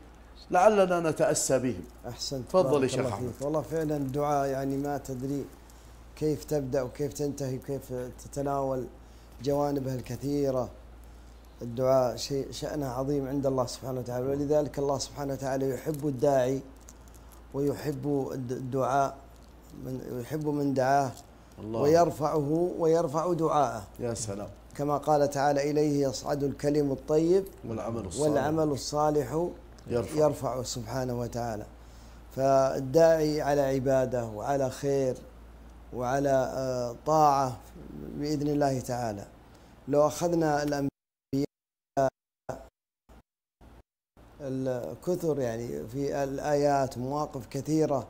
لعلنا نتأسى بهم أحسنت تفضل يا شيخ أحمد والله فعلا الدعاء يعني ما تدري كيف تبدأ وكيف تنتهي وكيف تتناول جوانبها الكثيرة الدعاء شيء شأنه عظيم عند الله سبحانه وتعالى ولذلك الله سبحانه وتعالى يحب الداعي ويحب الدعاء من يحب من دعاه الله ويرفعه ويرفع دعاءه يا سلام كما قال تعالى إليه يصعد الكلم الطيب والعمل الصالح, والعمل الصالح يرفع, يرفع سبحانه وتعالى فالداعي على عبادة وعلى خير وعلى آه، طاعة بإذن الله تعالى لو أخذنا الأنبياء الكثر يعني في الآيات مواقف كثيرة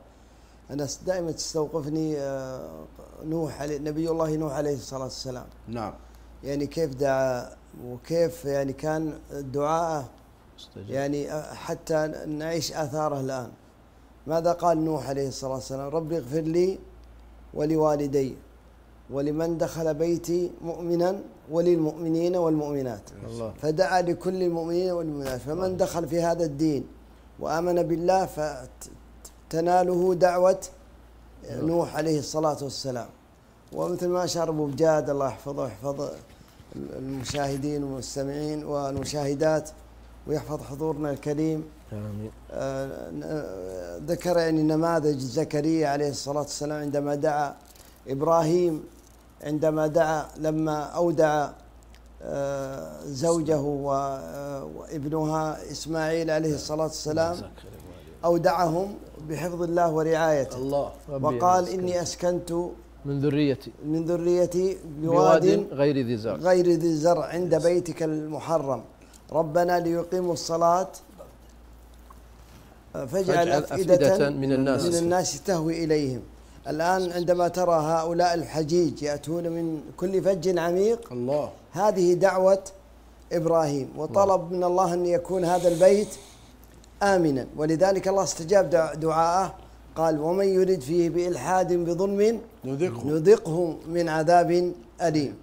أنا دائما تستوقفني آه، نوح نبي الله نوح عليه الصلاة والسلام نعم يعني كيف دعا وكيف يعني كان دعاءه يعني آه، حتى نعيش آثاره الآن ماذا قال نوح عليه الصلاة والسلام ربي اغفر لي ولوالدي ولمن دخل بيتي مؤمنا وللمؤمنين والمؤمنات الله. فدعا لكل المؤمنين والمؤمنات فمن دخل في هذا الدين وآمن بالله فتناله دعوة نوح عليه الصلاة والسلام ومثل ما اشار ابو بجاد الله يحفظه ويحفظ المشاهدين والمستمعين والمشاهدات ويحفظ حضورنا الكريم امين آه، ذكر يعني نماذج زكريا عليه الصلاه والسلام عندما دعا ابراهيم عندما دعا لما اودع آه، زوجه آه، وابنها اسماعيل عليه الصلاه والسلام اودعهم بحفظ الله ورعايته الله وقال اني اسكنت من ذريتي من ذريتي بواد, غير ذي زرع غير ذي زرع عند بيتك المحرم ربنا ليقيموا الصلاة فاجعل أفئدة من الناس من الناس تهوي إليهم الآن عندما ترى هؤلاء الحجيج يأتون من كل فج عميق الله هذه دعوة إبراهيم وطلب الله. من الله أن يكون هذا البيت آمنا ولذلك الله استجاب دعاءه قال ومن يرد فيه بإلحاد بظلم نذقه, نذقه من عذاب أليم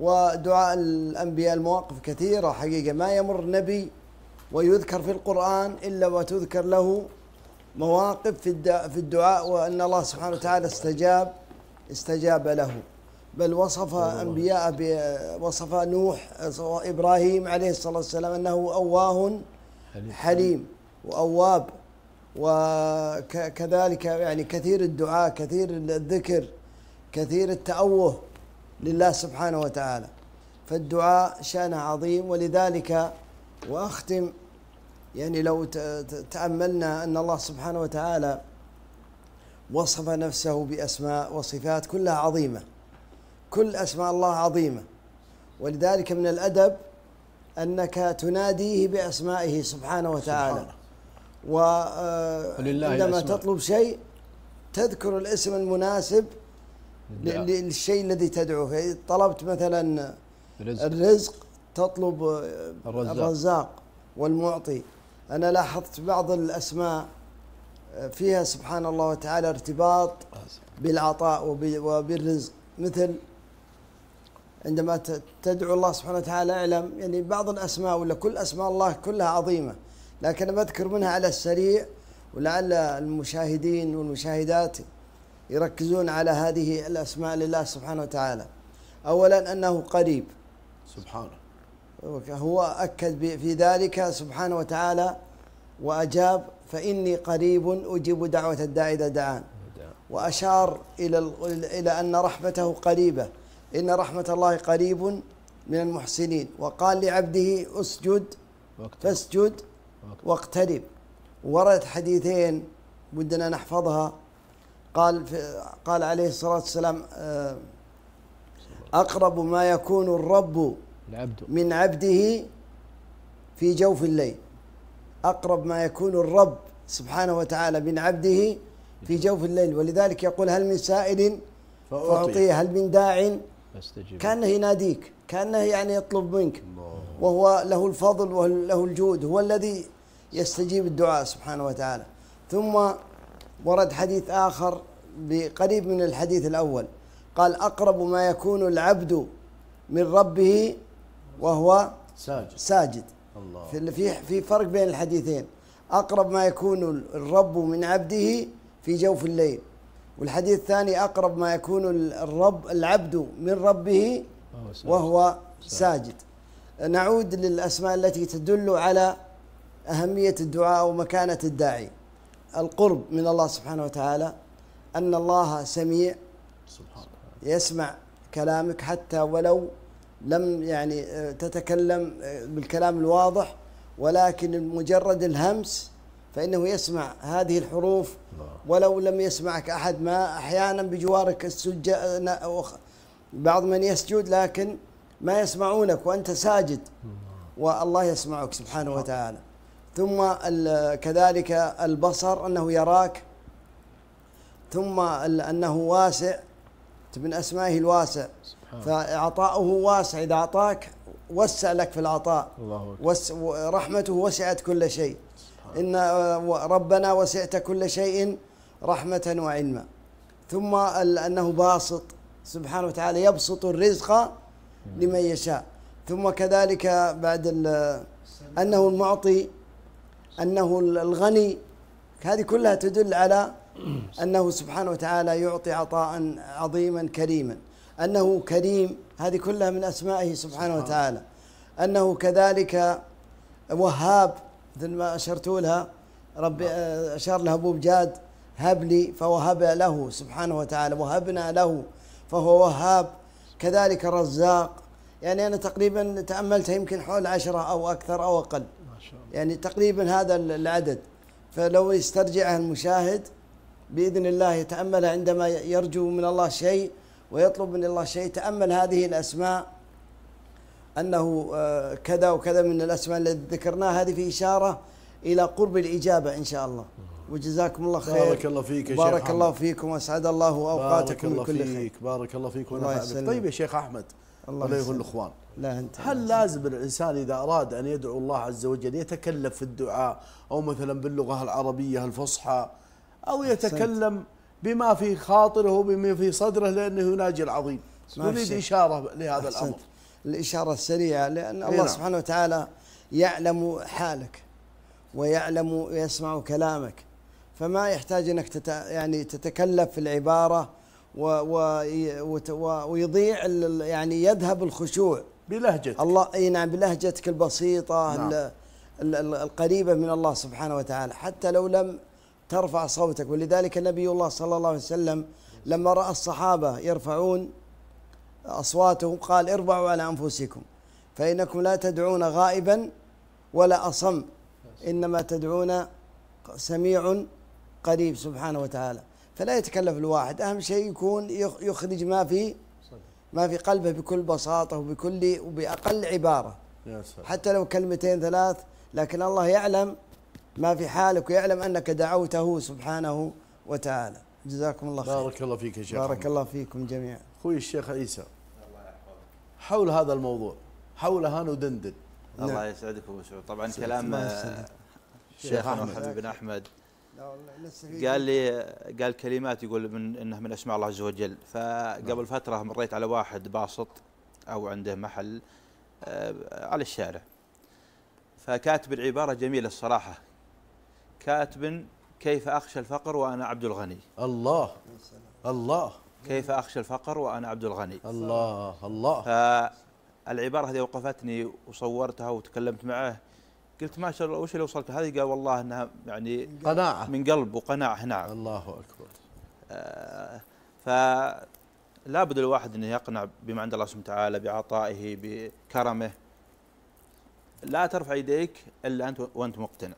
ودعاء الأنبياء المواقف كثيرة حقيقة ما يمر نبي ويذكر في القرآن إلا وتذكر له مواقف في الدعاء وأن الله سبحانه وتعالى استجاب استجاب له بل وصف أنبياء وصف نوح إبراهيم عليه الصلاة والسلام أنه أواه حليم وأواب وكذلك يعني كثير الدعاء كثير الذكر كثير التأوه لله سبحانه وتعالى فالدعاء شأنه عظيم ولذلك وأختم يعني لو تأملنا أن الله سبحانه وتعالى وصف نفسه بأسماء وصفات كلها عظيمة كل أسماء الله عظيمة ولذلك من الأدب أنك تناديه بأسمائه سبحانه وتعالى سبحانه. وعندما آه، تطلب شيء تذكر الاسم المناسب للشيء الذي تدعوه يعني طلبت مثلا الرزق, الرزق تطلب آه، الرزاق, الرزاق والمعطي أنا لاحظت بعض الأسماء آه، فيها سبحان الله وتعالى ارتباط بالعطاء وبالرزق مثل عندما تدعو الله سبحانه وتعالى اعلم يعني بعض الاسماء ولا كل اسماء الله كلها عظيمه لكن بذكر منها على السريع ولعل المشاهدين والمشاهدات يركزون على هذه الأسماء لله سبحانه وتعالى أولا أنه قريب سبحانه هو أكد في ذلك سبحانه وتعالى وأجاب فإني قريب أجيب دعوة الداعي إذا دعان وأشار إلى إلى أن رحمته قريبة إن رحمة الله قريب من المحسنين وقال لعبده اسجد فاسجد واقترب ورد حديثين ودنا نحفظها قال في قال عليه الصلاة والسلام آه، أقرب ما يكون الرب العبد. من عبده في جوف الليل أقرب ما يكون الرب سبحانه وتعالى من عبده في جوف الليل ولذلك يقول هل من سائل فأعطيه هل من داع كأنه يناديك كأنه يعني يطلب منك وهو له الفضل وله الجود هو الذي يستجيب الدعاء سبحانه وتعالى ثم ورد حديث آخر قريب من الحديث الأول قال أقرب ما يكون العبد من ربه وهو ساجد ساجد الله في في في فرق بين الحديثين أقرب ما يكون الرب من عبده في جوف الليل والحديث الثاني أقرب ما يكون الرب العبد من ربه وهو ساجد نعود للأسماء التي تدل على أهمية الدعاء ومكانة الداعي القرب من الله سبحانه وتعالى أن الله سميع يسمع كلامك حتى ولو لم يعني آه، تتكلم آه، بالكلام الواضح ولكن مجرد الهمس فإنه يسمع هذه الحروف نعم. ولو لم يسمعك أحد ما أحيانا بجوارك بعض من يسجد لكن ما يسمعونك وأنت ساجد نعم. والله يسمعك سبحانه وتعالى ثم كذلك البصر أنه يراك ثم أنه واسع من أسمائه الواسع فعطاؤه واسع إذا أعطاك وسع لك في العطاء الله رحمته وسعت كل شيء إن ربنا وسعت كل شيء رحمة وعلما ثم أنه باسط سبحانه وتعالى يبسط الرزق لمن يشاء ثم كذلك بعد أنه المعطي أنه الغني هذه كلها تدل على أنه سبحانه وتعالى يعطي عطاء عظيما كريما أنه كريم هذه كلها من أسمائه سبحانه وتعالى أنه كذلك وهاب مثل ما أشرت لها ربي آه، أشار لها أبو بجاد هب لي فوهب له سبحانه وتعالى وهبنا له فهو وهاب كذلك رزاق يعني أنا تقريبا تأملت يمكن حول عشرة أو أكثر أو أقل يعني تقريبا هذا العدد فلو يسترجعها المشاهد باذن الله يتامل عندما يرجو من الله شيء ويطلب من الله شيء تامل هذه الاسماء انه آه، كذا وكذا من الاسماء التي ذكرناها هذه في اشاره الى قرب الاجابه ان شاء الله وجزاكم الله خير بارك الله فيك يا بارك شيخ الله فيكم واسعد الله اوقاتكم بكل خير بارك الله فيك بارك الله فيك ونفع طيب يا شيخ احمد الله ولا يقول الاخوان لا انت هل لازم الانسان اذا اراد ان يدعو الله عز وجل يتكلف في الدعاء او مثلا باللغه العربيه الفصحى او يتكلم بما في خاطره وبما في صدره لانه يناجي العظيم نريد اشاره لهذا أحسنت. الامر الاشاره السريعه لان إيه، الله نعم. سبحانه وتعالى يعلم حالك ويعلم ويسمع كلامك فما يحتاج انك تت يعني تتكلف في العباره ويضيع يعني يذهب الخشوع بلهجتك الله اي نعم بلهجتك البسيطه نعم. القريبه من الله سبحانه وتعالى حتى لو لم ترفع صوتك ولذلك نبي الله صلى الله عليه وسلم لما راى الصحابه يرفعون اصواتهم قال اربعوا على انفسكم فانكم لا تدعون غائبا ولا اصم انما تدعون سميع قريب سبحانه وتعالى فلا يتكلف الواحد أهم شيء يكون يخرج ما في ما في قلبه بكل بساطة وبكل وبأقل عبارة يا سلام. حتى لو كلمتين ثلاث لكن الله يعلم ما في حالك ويعلم أنك دعوته سبحانه وتعالى جزاكم الله خير بارك الله فيك يا شيخ بارك الله فيكم جميعا أخوي الشيخ عيسى حول هذا الموضوع حول هان ودندن الله نعم. يسعدكم يسعدك ابو طبعا كلام الشيخ احمد بن احمد قال لي قال كلمات يقول من انه من اسماء الله عز وجل فقبل نعم. فتره مريت على واحد باسط او عنده محل آه، على الشارع فكاتب العباره جميله الصراحه كاتب كيف اخشى الفقر وانا عبد الغني الله الله كيف اخشى الفقر وانا عبد الغني الله الله فالعباره هذه وقفتني وصورتها وتكلمت معه قلت ما شاء الله وش اللي وصلت هذه قال والله انها يعني قناعه من قلب وقناعه نعم الله اكبر آه، ف فلا بد الواحد انه يقنع بما عند الله سبحانه وتعالى بعطائه بكرمه لا ترفع يديك الا انت وانت مقتنع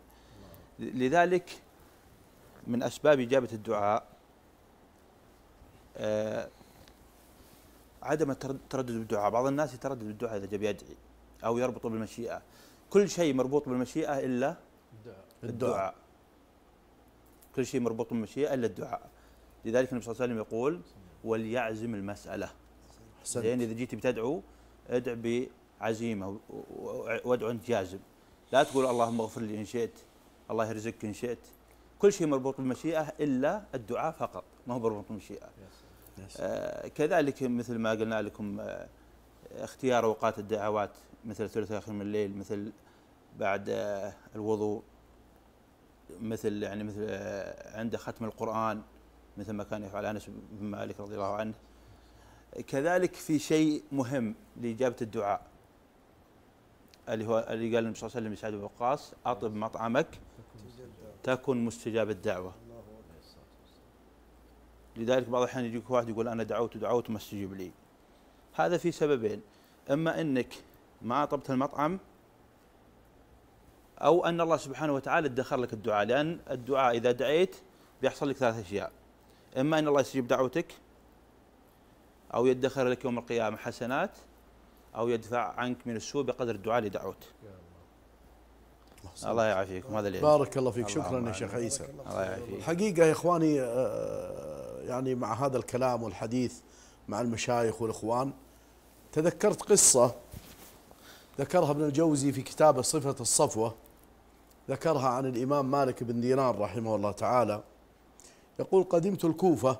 لذلك من اسباب اجابه الدعاء آه، عدم التردد بالدعاء بعض الناس يتردد بالدعاء اذا جاب يدعي او يربطه بالمشيئه كل شيء مربوط بالمشيئه الا الدعاء, الدعاء. كل شيء مربوط بالمشيئه الا الدعاء لذلك النبي صلى الله عليه وسلم يقول وليعزم المساله زين اذا جيت بتدعو ادع بعزيمه وادعو انت جازم لا تقول اللهم اغفر لي ان شئت الله يرزقك ان شئت كل شيء مربوط بالمشيئه الا الدعاء فقط ما هو مربوط بالمشيئه آه كذلك مثل ما قلنا لكم آه اختيار اوقات الدعوات مثل ثلث اخر من الليل مثل بعد آه، الوضوء مثل يعني مثل آه، عند ختم القرآن مثل ما كان يفعل أنس بن مالك رضي الله عنه كذلك في شيء مهم لإجابة الدعاء اللي هو اللي قال النبي صلى الله عليه وسلم لسعد بن وقاص أطب مطعمك تكن مستجاب الدعوة لذلك بعض الأحيان يجيك واحد يقول أنا دعوت ودعوت ما استجيب لي هذا في سببين إما أنك ما طبت المطعم أو أن الله سبحانه وتعالى ادخر لك الدعاء لأن الدعاء إذا دعيت بيحصل لك ثلاث أشياء إما أن الله يستجيب دعوتك أو يدخر لك يوم القيامة حسنات أو يدفع عنك من السوء بقدر الدعاء لدعوته الله يعافيكم هذا اللي بارك الله فيك الله شكرا يا شيخ عيسى الله يعافيك حقيقه يا اخواني آه، يعني مع هذا الكلام والحديث مع المشايخ والاخوان تذكرت قصه ذكرها ابن الجوزي في كتابه صفه الصفوه ذكرها عن الإمام مالك بن دينار رحمه الله تعالى يقول قدمت الكوفة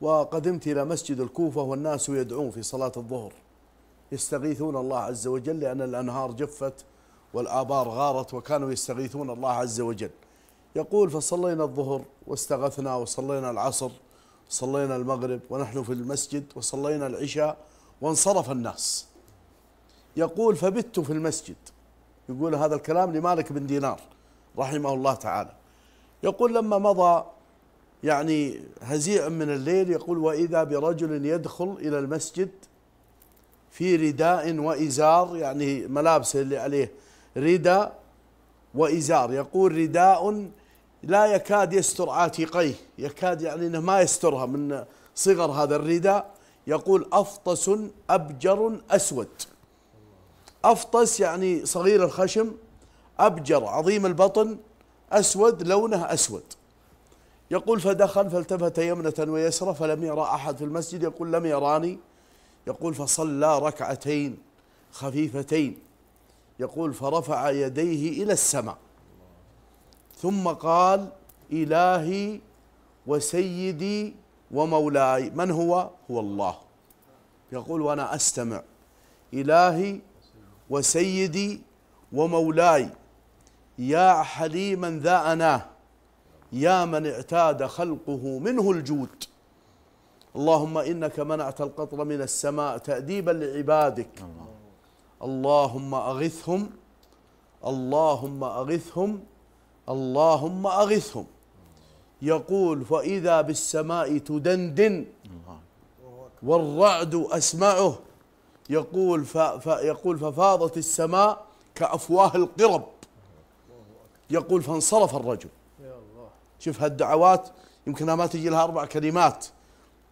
وقدمت إلى مسجد الكوفة والناس يدعون في صلاة الظهر يستغيثون الله عز وجل لأن الأنهار جفت والآبار غارت وكانوا يستغيثون الله عز وجل يقول فصلينا الظهر واستغثنا وصلينا العصر صلينا المغرب ونحن في المسجد وصلينا العشاء وانصرف الناس يقول فبت في المسجد يقول هذا الكلام لمالك بن دينار رحمه الله تعالى يقول لما مضى يعني هزيع من الليل يقول وإذا برجل يدخل إلى المسجد في رداء وإزار يعني ملابسه اللي عليه رداء وإزار يقول رداء لا يكاد يستر عاتقيه يكاد يعني انه ما يسترها من صغر هذا الرداء يقول أفطس أبجر أسود أفطس يعني صغير الخشم أبجر عظيم البطن أسود لونه أسود يقول فدخل فالتفت يمنة ويسرى فلم يرى أحد في المسجد يقول لم يراني يقول فصلى ركعتين خفيفتين يقول فرفع يديه إلى السماء ثم قال إلهي وسيدي ومولاي من هو؟ هو الله يقول وأنا أستمع إلهي وسيدي ومولاي يا حليما ذا أناه يا من اعتاد خلقه منه الجود اللهم إنك منعت القطر من السماء تأديبا لعبادك اللهم أغثهم اللهم أغثهم اللهم أغثهم يقول فإذا بالسماء تدندن والرعد أسمعه يقول ف... ف... يقول ففاضت السماء كأفواه القرب يقول فانصرف الرجل شوف هالدعوات يمكنها ما تجي لها أربع كلمات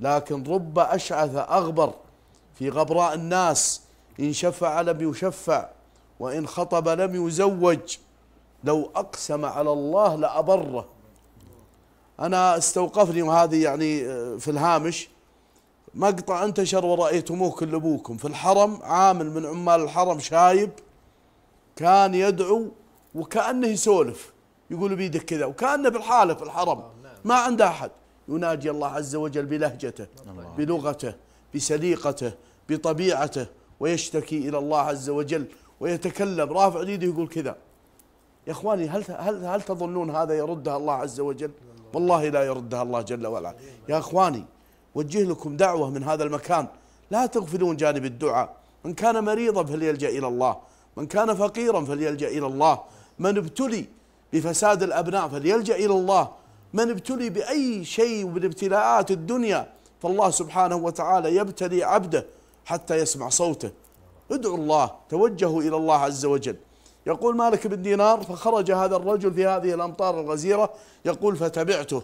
لكن رب أشعث أغبر في غبراء الناس إن شفع لم يشفع وإن خطب لم يزوج لو أقسم على الله لأبره أنا استوقفني وهذه يعني آه، في الهامش مقطع انتشر ورأيتموه كل أبوكم في الحرم عامل من عمال الحرم شايب كان يدعو وكأنه يسولف يقول بيدك كذا وكأنه بالحالة في الحرم ما عنده أحد يناجي الله عز وجل بلهجته بلغته بسليقته بطبيعته ويشتكي إلى الله عز وجل ويتكلم رافع يده يقول كذا يا اخواني هل هل هل تظنون هذا يردها الله عز وجل؟ والله لا يردها الله جل وعلا يا اخواني وجه لكم دعوة من هذا المكان لا تغفلون جانب الدعاء من كان مريضا فليلجأ إلى الله من كان فقيرا فليلجأ إلى الله من ابتلي بفساد الأبناء فليلجأ إلى الله من ابتلي بأي شيء من ابتلاءات الدنيا فالله سبحانه وتعالى يبتلي عبده حتى يسمع صوته ادعوا الله توجهوا إلى الله عز وجل يقول مالك بن دينار فخرج هذا الرجل في هذه الأمطار الغزيرة يقول فتبعته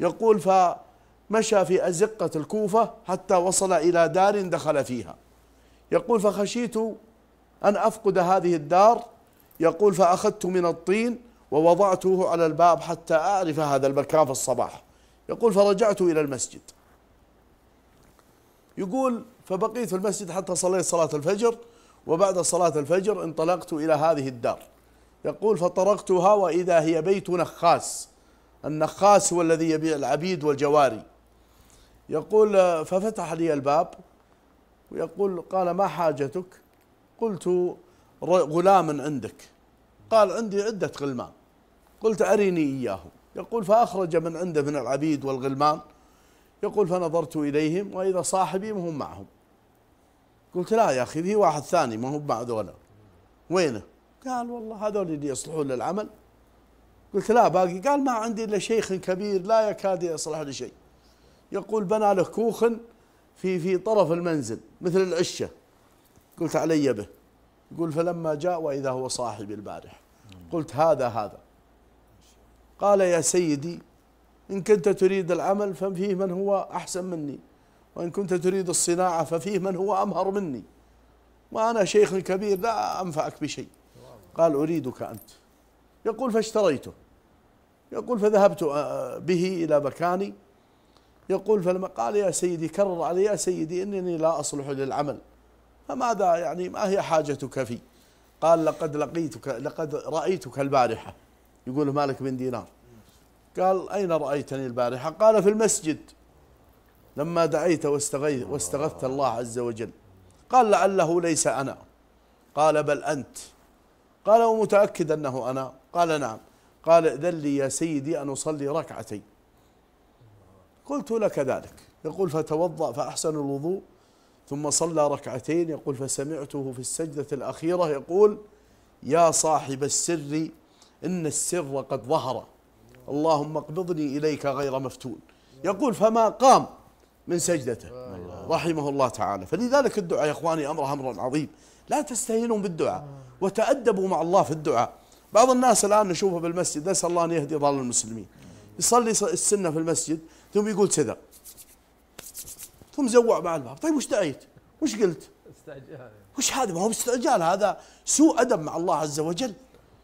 يقول ف مشى في أزقة الكوفة حتى وصل إلى دار دخل فيها يقول فخشيت أن أفقد هذه الدار يقول فأخذت من الطين ووضعته على الباب حتى أعرف هذا المكان في الصباح يقول فرجعت إلى المسجد يقول فبقيت في المسجد حتى صليت صلاة الفجر وبعد صلاة الفجر انطلقت إلى هذه الدار يقول فطرقتها وإذا هي بيت نخاس النخاس هو الذي يبيع العبيد والجواري يقول ففتح لي الباب ويقول قال ما حاجتك قلت غلام عندك قال عندي عدة غلمان قلت أريني إياه يقول فأخرج من عنده من العبيد والغلمان يقول فنظرت إليهم وإذا صاحبي ما هم معهم قلت لا يا أخي في واحد ثاني ما هو مع ذولا وينه قال والله هذول اللي يصلحون للعمل قلت لا باقي قال ما عندي إلا شيخ كبير لا يكاد يصلح لشيء يقول بنى له كوخ في في طرف المنزل مثل العشه قلت علي به يقول فلما جاء واذا هو صاحبي البارح قلت هذا هذا قال يا سيدي ان كنت تريد العمل ففيه من هو احسن مني وان كنت تريد الصناعه ففيه من هو امهر مني وانا شيخ كبير لا انفعك بشيء قال اريدك انت يقول فاشتريته يقول فذهبت آه، به الى مكاني يقول فلما قال يا سيدي كرر علي يا سيدي إنني لا أصلح للعمل فماذا يعني ما هي حاجتك في قال لقد لقيتك لقد رأيتك البارحة يقول مالك بن دينار قال أين رأيتني البارحة قال في المسجد لما دعيت واستغيث واستغفت الله عز وجل قال لعله ليس أنا قال بل أنت قال ومتأكد أنه أنا قال نعم قال إذن لي يا سيدي أن أصلي ركعتين قلت لك ذلك يقول فتوضأ فأحسن الوضوء ثم صلى ركعتين يقول فسمعته في السجدة الأخيرة يقول يا صاحب السر إن السر قد ظهر اللهم اقبضني إليك غير مفتون يقول فما قام من سجدته رحمه الله تعالى فلذلك الدعاء يا إخواني أمره أمرا عظيم لا تستهينوا بالدعاء وتأدبوا مع الله في الدعاء بعض الناس الآن نشوفه بالمسجد نسأل الله أن يهدي ضال المسلمين يصلي السنة في المسجد ثم يقول كذا ثم زوع مع الباب طيب وش دعيت وش قلت استعجال وش هذا ما هو استعجال هذا سوء أدب مع الله عز وجل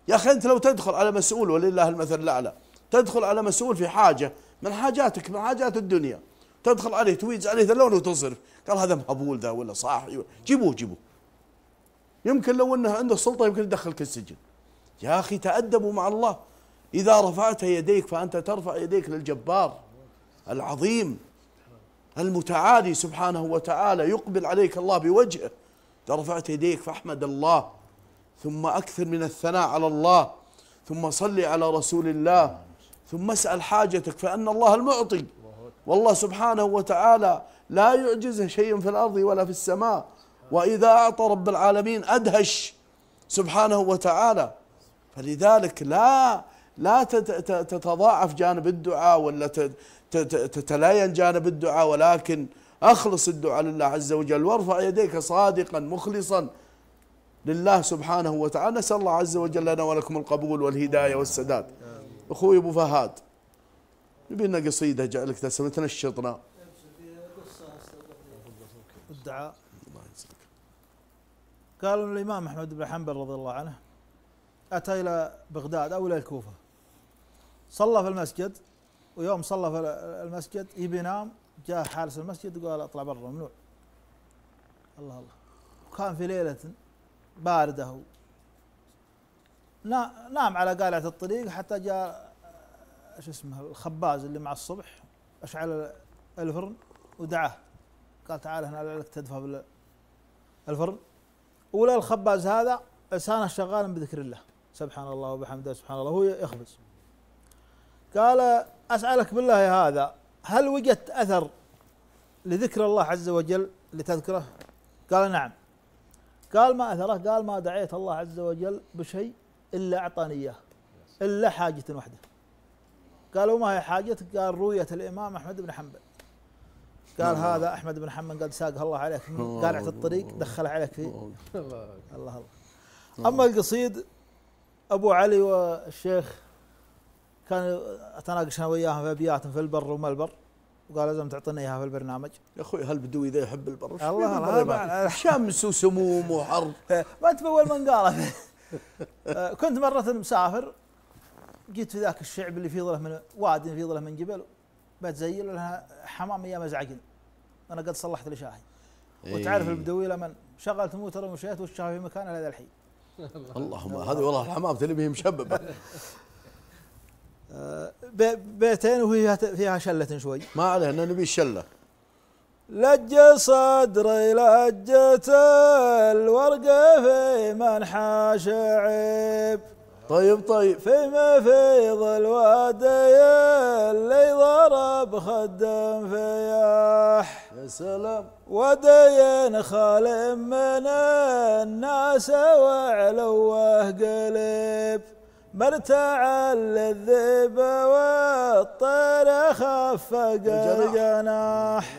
يا أخي أنت لو تدخل على مسؤول ولله المثل الأعلى تدخل على مسؤول في حاجة من حاجاتك من حاجات الدنيا تدخل عليه تويز عليه ذلون وتصرف قال هذا مهبول ذا ولا صاحي جيبوه جيبوه يمكن لو انه عنده سلطه يمكن يدخلك السجن يا اخي تادبوا مع الله اذا رفعت يديك فانت ترفع يديك للجبار العظيم المتعالي سبحانه وتعالى يقبل عليك الله بوجهه إذا رفعت يديك فاحمد الله ثم أكثر من الثناء على الله ثم صلي على رسول الله ثم اسأل حاجتك فأن الله المعطي والله سبحانه وتعالى لا يعجزه شيء في الأرض ولا في السماء وإذا أعطى رب العالمين أدهش سبحانه وتعالى فلذلك لا لا تتضاعف جانب الدعاء ولا تتلاين جانب الدعاء ولكن أخلص الدعاء لله عز وجل وارفع يديك صادقا مخلصا لله سبحانه وتعالى نسأل الله عز وجل لنا ولكم القبول والهداية والسداد أخوي أبو فهد نبي لنا قصيدة جعلك تسمى تنشطنا الدعاء قالوا الإمام أحمد بن حنبل رضي الله عنه أتى إلى بغداد أو إلى الكوفة صلى في المسجد ويوم صلى في المسجد يبي ينام جاء حارس المسجد وقال اطلع برا ممنوع الله الله وكان في ليلة باردة هو نام على قالعة الطريق حتى جاء آه، شو اسمه الخباز اللي مع الصبح اشعل الفرن ودعاه قال تعال هنا لك تدفى بالفرن ولا الخباز هذا لسانه شغال بذكر الله سبحان الله وبحمده سبحان الله هو يخبز قال أسألك بالله هذا هل وجدت أثر لذكر الله عز وجل لتذكره قال نعم قال ما أثره قال ما دعيت الله عز وجل بشيء إلا أعطاني إياه إلا حاجة واحدة قالوا ما هي حاجتك قال رؤية الإمام أحمد بن حنبل قال هذا أحمد بن حنبل قد ساقها الله عليك من قارعة الطريق دخل عليك فيه الله الله, الله. أما القصيد أبو علي والشيخ كان اتناقش انا وياهم في ابيات في البر وما البر وقال لازم تعطينا اياها في البرنامج يا اخوي هل بدوي ذا يحب البر؟ الله الله شمس وسموم وحر ما انت باول من قاله كنت مره مسافر جيت في ذاك الشعب اللي في ظله من واد في ظله من جبل بتزيل لها حمام ايام ازعجن انا قد صلحت لشاهي إيه. وتعرف البدوي لمن شغلت موتر ومشيت والشاهي في مكانه لهذا الحين اللهم هذه والله الحمام تلي به مشببه بيتين وهي فيها شلة شوي ما علينا نبي الشلة لج صدري لجة الورق في منحاش عيب طيب طيب في مفيض الوادي اللي ضرب خدم فياح يا سلام ودين خال من الناس وعلوه قليب مرتع الذئب والطير خف الجناح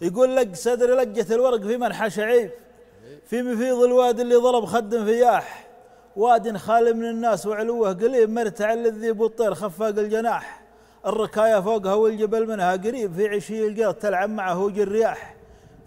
يقول لك صدر لقة الورق في منحى شعيب في مفيض الوادي اللي ضرب خد فياح واد خالي من الناس وعلوه قليل مرتع للذيب والطير خفاق الجناح الركاية فوقها والجبل منها قريب في عشي القرد تلعب معه الرياح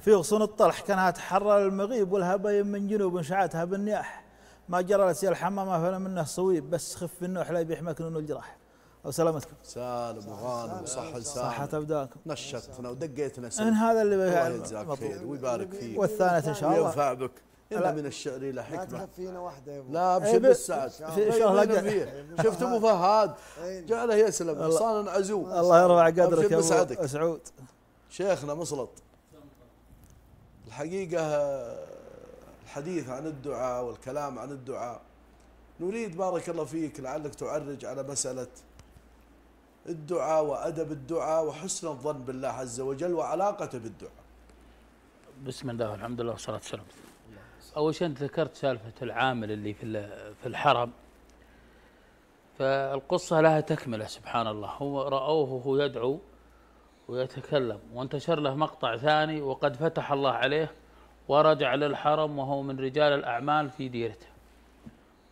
في غصن الطلح كانها تحرر المغيب والهبايم من جنوب انشعتها بالنياح ما جرى لسيل الحمامه فانا منه صويب بس خف منه لا يبيح مكنون الجراح او سلامتكم سالم وغانم وصح لسانك صحة ابدانكم نشطتنا ودقيتنا سلم ان هذا اللي الله يجزاك خير ويبارك فيك والثانية ان شاء الله وينفع بك إلا من الشعر إلى حكمة لا تخفينا واحدة يا أبو لا ابشر إيه، بالسعد شفت أبو فهد جعله يسلم حصان عزوم الله يرفع قدرك يا أبو سعود شيخنا مسلط الحقيقة الحديث عن الدعاء والكلام عن الدعاء نريد بارك الله فيك لعلك تعرج على مسألة الدعاء وأدب الدعاء وحسن الظن بالله عز وجل وعلاقته بالدعاء بسم الله والحمد لله والصلاة والسلام أول شيء أنت ذكرت سالفة العامل اللي في في الحرم فالقصة لها تكملة سبحان الله هو رأوه وهو يدعو ويتكلم وانتشر له مقطع ثاني وقد فتح الله عليه ورجع للحرم وهو من رجال الأعمال في ديرته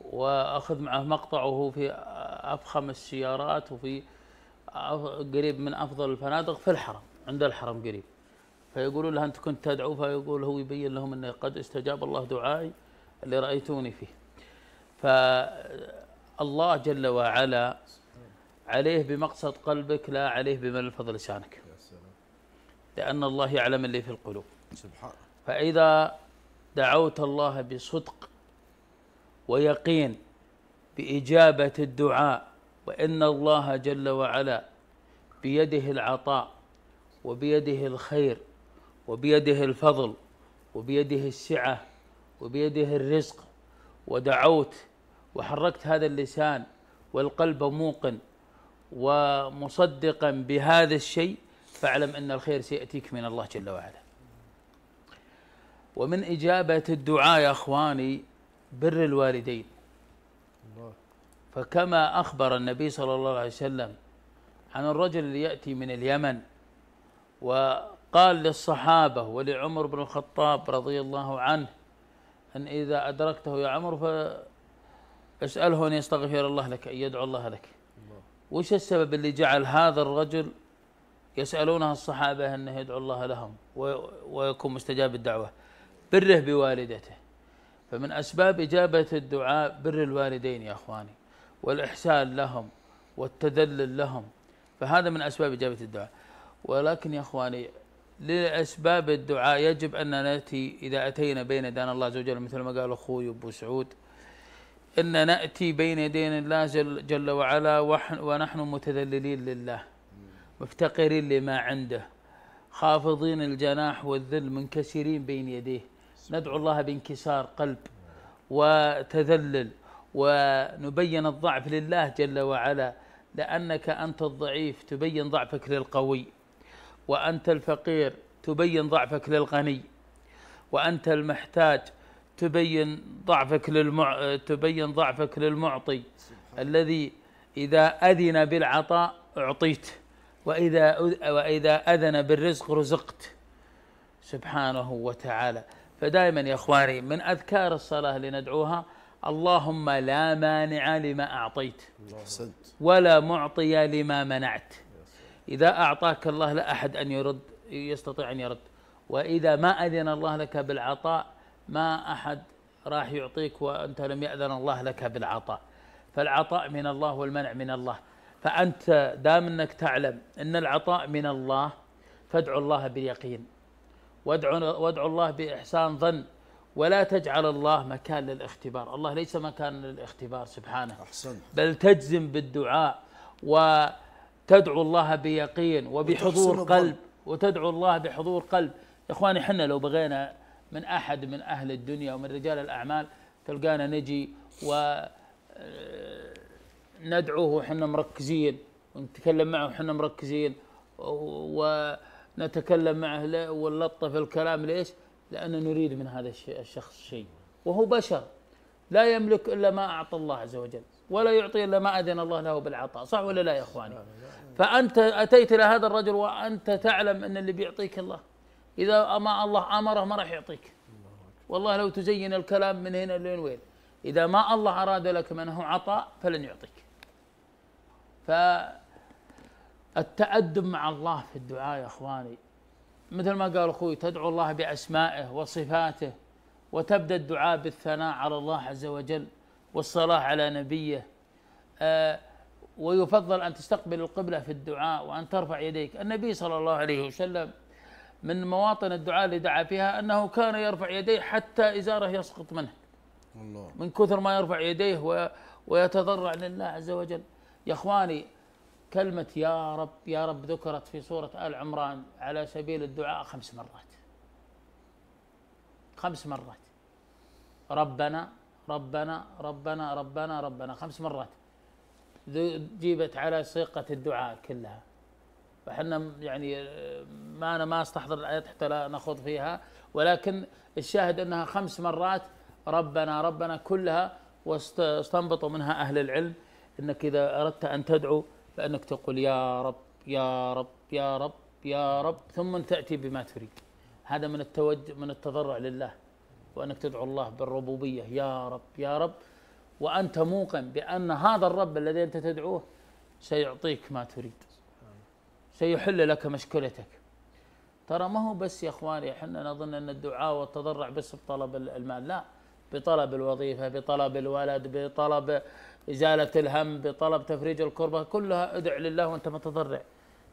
وأخذ معه مقطعه في أفخم السيارات وفي قريب من أفضل الفنادق في الحرم عند الحرم قريب فيقولوا له أنت كنت تدعو فيقول هو يبين لهم أنه قد استجاب الله دعائي اللي رأيتوني فيه فالله جل وعلا عليه بمقصد قلبك لا عليه بمن الفضل لسانك لأن الله يعلم اللي في القلوب سبحانه فإذا دعوت الله بصدق ويقين بإجابة الدعاء وإن الله جل وعلا بيده العطاء وبيده الخير وبيده الفضل وبيده السعة وبيده الرزق ودعوت وحركت هذا اللسان والقلب موقن ومصدقا بهذا الشيء فاعلم أن الخير سيأتيك من الله جل وعلا ومن إجابة الدعاء يا أخواني بر الوالدين الله. فكما أخبر النبي صلى الله عليه وسلم عن الرجل اللي يأتي من اليمن وقال للصحابة ولعمر بن الخطاب رضي الله عنه أن إذا أدركته يا عمر فاسأله أن يستغفر الله لك أن يدعو الله لك الله. وش السبب اللي جعل هذا الرجل يسألونها الصحابة أنه يدعو الله لهم ويكون مستجاب الدعوة بره بوالدته فمن أسباب إجابة الدعاء بر الوالدين يا أخواني والإحسان لهم والتذلل لهم فهذا من أسباب إجابة الدعاء ولكن يا أخواني لأسباب الدعاء يجب أن نأتي إذا أتينا بين يدين الله عز وجل مثل ما قال أخوي أبو سعود أن نأتي بين يدين الله جل, جل وعلا ونحن متذللين لله مفتقرين لما عنده خافضين الجناح والذل منكسرين بين يديه ندعو الله بانكسار قلب وتذلل ونبين الضعف لله جل وعلا لأنك أنت الضعيف تبين ضعفك للقوي وأنت الفقير تبين ضعفك للغني وأنت المحتاج تبين ضعفك للمع... تبين ضعفك للمعطي الذي إذا أذن بالعطاء أعطيت وإذا وإذا أذن بالرزق رزقت سبحانه وتعالى فدائما يا اخواني من اذكار الصلاه اللي ندعوها اللهم لا مانع لما اعطيت ولا معطي لما منعت اذا اعطاك الله لا احد ان يرد يستطيع ان يرد واذا ما اذن الله لك بالعطاء ما احد راح يعطيك وانت لم ياذن الله لك بالعطاء فالعطاء من الله والمنع من الله فانت دام انك تعلم ان العطاء من الله فادعو الله باليقين وادعوا الله باحسان ظن ولا تجعل الله مكان للاختبار، الله ليس مكان للاختبار سبحانه أحسن. بل تجزم بالدعاء وتدعو الله بيقين وبحضور قلب وتدعو الله بحضور قلب، يا اخواني احنا لو بغينا من احد من اهل الدنيا ومن رجال الاعمال تلقانا نجي و آه، ندعوه وحنا مركزين ونتكلم معه وحنا مركزين و نتكلم معه ونلطف الكلام ليش؟ لأن نريد من هذا الشخص شيء وهو بشر لا يملك إلا ما أعطى الله عز وجل ولا يعطي إلا ما أذن الله له بالعطاء صح ولا لا يا إخواني فأنت أتيت إلى هذا الرجل وأنت تعلم أن اللي بيعطيك الله إذا ما الله أمره ما راح يعطيك والله لو تزين الكلام من هنا لين وين إذا ما الله أراد لك منه عطاء فلن يعطيك ف التأدب مع الله في الدعاء يا اخواني مثل ما قال اخوي تدعو الله باسمائه وصفاته وتبدا الدعاء بالثناء على الله عز وجل والصلاه على نبيه آه، ويفضل ان تستقبل القبله في الدعاء وان ترفع يديك، النبي صلى الله عليه وسلم من مواطن الدعاء اللي دعا فيها انه كان يرفع يديه حتى ازاره يسقط منه. الله من كثر ما يرفع يديه ويتضرع لله عز وجل. يا اخواني كلمة يا رب يا رب ذكرت في سورة آل عمران على سبيل الدعاء خمس مرات خمس مرات ربنا ربنا ربنا ربنا ربنا خمس مرات جيبت على صيغة الدعاء كلها فحنا يعني ما انا ما استحضر الايات حتى لا نخوض فيها ولكن الشاهد انها خمس مرات ربنا ربنا كلها واستنبطوا منها اهل العلم انك اذا اردت ان تدعو بأنك تقول يا رب يا رب يا رب يا رب ثم تأتي بما تريد هذا من التوجه من التضرع لله وأنك تدعو الله بالربوبية يا رب يا رب وأنت موقن بأن هذا الرب الذي أنت تدعوه سيعطيك ما تريد سيحل لك مشكلتك ترى ما هو بس يا اخواني احنا نظن ان الدعاء والتضرع بس بطلب المال لا بطلب الوظيفة بطلب الولد بطلب إزالة الهم بطلب تفريج الكربة كلها ادع لله وأنت متضرع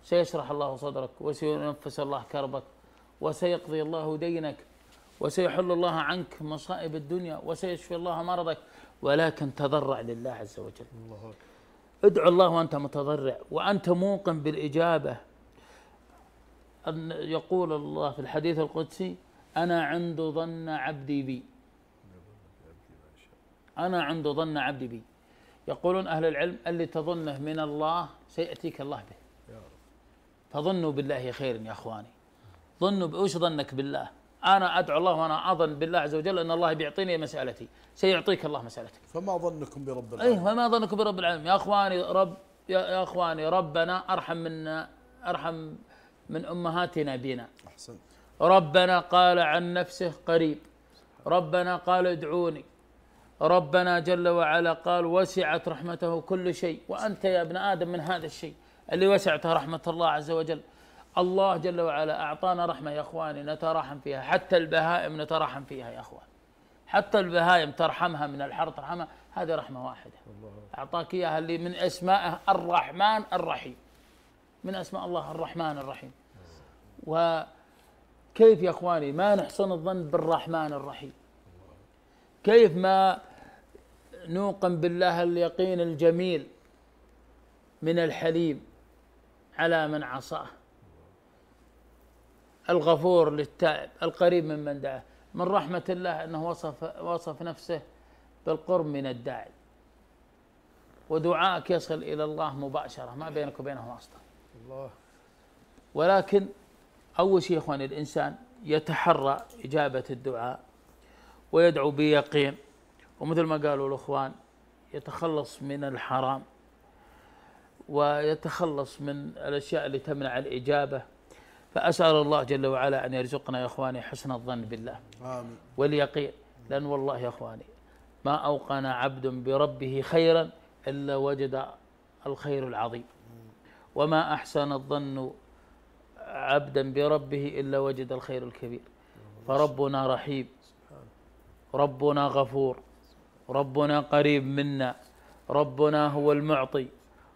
سيشرح الله صدرك وسينفس الله كربك وسيقضي الله دينك وسيحل الله عنك مصائب الدنيا وسيشفي الله مرضك ولكن تضرع لله عز وجل الله ادعو الله وأنت متضرع وأنت موقن بالإجابة أن يقول الله في الحديث القدسي أنا عند ظن عبدي بي أنا عند ظن عبدي بي يقولون أهل العلم اللي تظنه من الله سيأتيك الله به فظنوا بالله خير يا أخواني ظنوا بأوش ظنك بالله أنا أدعو الله وأنا أظن بالله عز وجل أن الله بيعطيني مسألتي سيعطيك الله مسألتك فما ظنكم برب العالمين أيه فما ظنكم برب العالمين يا أخواني رب يا أخواني ربنا أرحم منا أرحم من أمهاتنا بنا أحسن ربنا قال عن نفسه قريب ربنا قال ادعوني ربنا جل وعلا قال وسعت رحمته كل شيء وأنت يا ابن آدم من هذا الشيء اللي وسعته رحمة الله عز وجل الله جل وعلا أعطانا رحمة يا إخواني نتراحم فيها حتى البهائم نتراحم فيها يا إخوان حتى البهائم ترحمها من الحر ترحمها هذه رحمة واحدة أعطاك إياها اللي من أسمائه الرحمن الرحيم من أسماء الله الرحمن الرحيم وكيف يا إخواني ما نحسن الظن بالرحمن الرحيم كيف ما نوقن بالله اليقين الجميل من الحليم على من عصاه الغفور للتائب القريب من من دعاه من رحمة الله أنه وصف, وصف نفسه بالقرب من الداعي ودعائك يصل إلى الله مباشرة ما بينك وبينه واسطة الله ولكن أول شيء إخواني الإنسان يتحرى إجابة الدعاء ويدعو بيقين ومثل ما قالوا الأخوان يتخلص من الحرام ويتخلص من الأشياء اللي تمنع الإجابة فأسأل الله جل وعلا أن يرزقنا يا إخواني حسن الظن بالله آمين واليقين لأن والله يا إخواني ما أوقن عبد بربه خيرا إلا وجد الخير العظيم وما أحسن الظن عبدا بربه إلا وجد الخير الكبير فربنا رحيم ربنا غفور ربنا قريب منا ربنا هو المعطي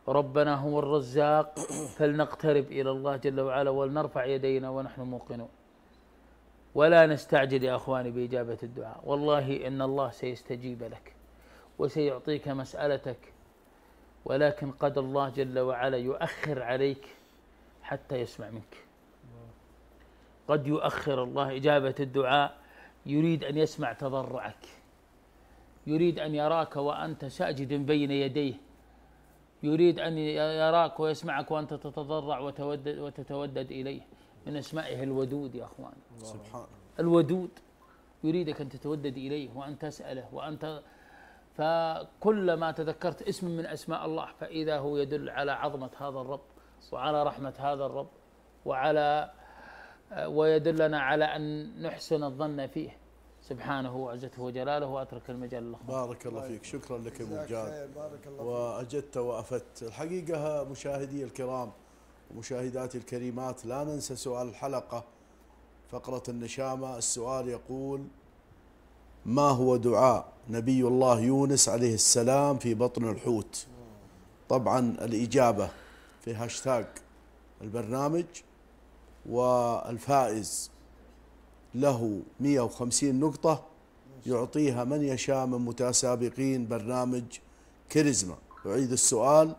ربنا هو الرزاق فلنقترب إلى الله جل وعلا ولنرفع يدينا ونحن موقنون ولا نستعجل يا أخواني بإجابة الدعاء والله إن الله سيستجيب لك وسيعطيك مسألتك ولكن قد الله جل وعلا يؤخر عليك حتى يسمع منك قد يؤخر الله إجابة الدعاء يريد أن يسمع تضرعك يريد أن يراك وأنت ساجد بين يديه يريد أن يراك ويسمعك وأنت تتضرع وتودد, وتتودد إليه من أسمائه الودود يا أخوان سبحان الودود يريدك أن تتودد إليه وأن تسأله وأنت فكلما تذكرت اسم من أسماء الله فإذا هو يدل على عظمة هذا الرب وعلى رحمة هذا الرب وعلى ويدلنا على أن نحسن الظن فيه سبحانه وعزته وجلاله واترك المجال للاخبار بارك الله فيك شكرا لك ابو جاد بارك الله واجدت وافدت الحقيقه مشاهدي الكرام ومشاهداتي الكريمات لا ننسى سؤال الحلقه فقره النشامه السؤال يقول ما هو دعاء نبي الله يونس عليه السلام في بطن الحوت طبعا الاجابه في هاشتاج البرنامج والفائز له 150 نقطة يعطيها من يشاء من متسابقين برنامج كاريزما أعيد السؤال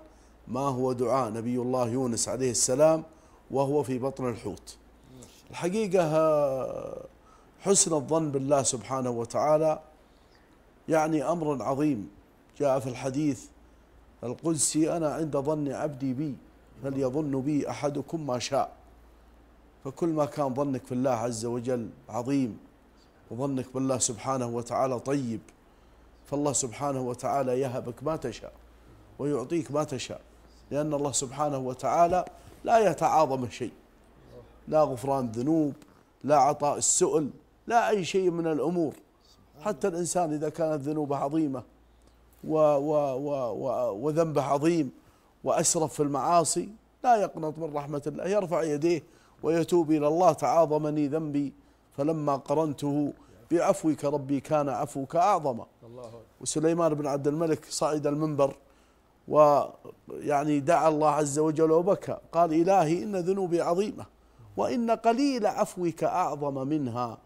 ما هو دعاء نبي الله يونس عليه السلام وهو في بطن الحوت الحقيقة آه، حسن الظن بالله سبحانه وتعالى يعني أمر عظيم جاء في الحديث القدسي أنا عند ظن عبدي بي فليظن بي أحدكم ما شاء فكل ما كان ظنك في الله عز وجل عظيم وظنك بالله سبحانه وتعالى طيب فالله سبحانه وتعالى يهبك ما تشاء ويعطيك ما تشاء لأن الله سبحانه وتعالى لا يتعاظم شيء لا غفران ذنوب لا عطاء السؤل لا أي شيء من الأمور حتى الإنسان إذا كانت ذنوبه عظيمة و و و و وذنبه عظيم وأسرف في المعاصي لا يقنط من رحمة الله يرفع يديه ويتوب إلى الله تعاظمني ذنبي فلما قرنته بعفوك ربي كان عفوك أعظم وسليمان بن عبد الملك صعد المنبر ويعني دعا الله عز وجل وبكى قال إلهي إن ذنوبي عظيمة وإن قليل عفوك أعظم منها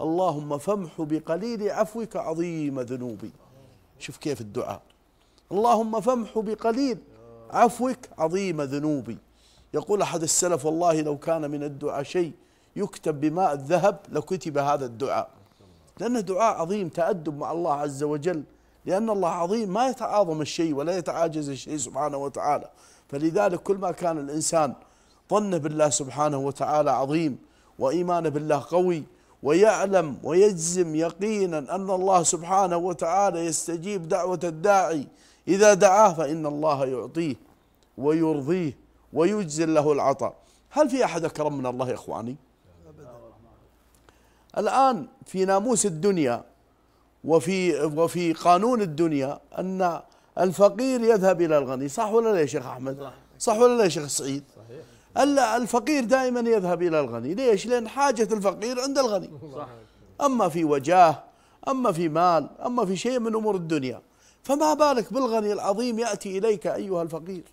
اللهم فامح بقليل عفوك عظيم ذنوبي شوف كيف الدعاء اللهم فامح بقليل عفوك عظيم ذنوبي يقول أحد السلف والله لو كان من الدعاء شيء يكتب بماء الذهب لكتب هذا الدعاء لأنه دعاء عظيم تأدب مع الله عز وجل لأن الله عظيم ما يتعاظم الشيء ولا يتعاجز الشيء سبحانه وتعالى فلذلك كل ما كان الإنسان ظنه بالله سبحانه وتعالى عظيم وإيمانه بالله قوي ويعلم ويجزم يقينا أن الله سبحانه وتعالى يستجيب دعوة الداعي إذا دعاه فإن الله يعطيه ويرضيه ويجزي له العطاء هل في أحد أكرم من الله يا إخواني الآن في ناموس الدنيا وفي وفي قانون الدنيا أن الفقير يذهب إلى الغني صح ولا لا يا شيخ أحمد صح ولا لا يا شيخ سعيد صحيح. الفقير دائما يذهب إلى الغني ليش لأن حاجة الفقير عند الغني أما في وجاه أما في مال أما في شيء من أمور الدنيا فما بالك بالغني العظيم يأتي إليك أيها الفقير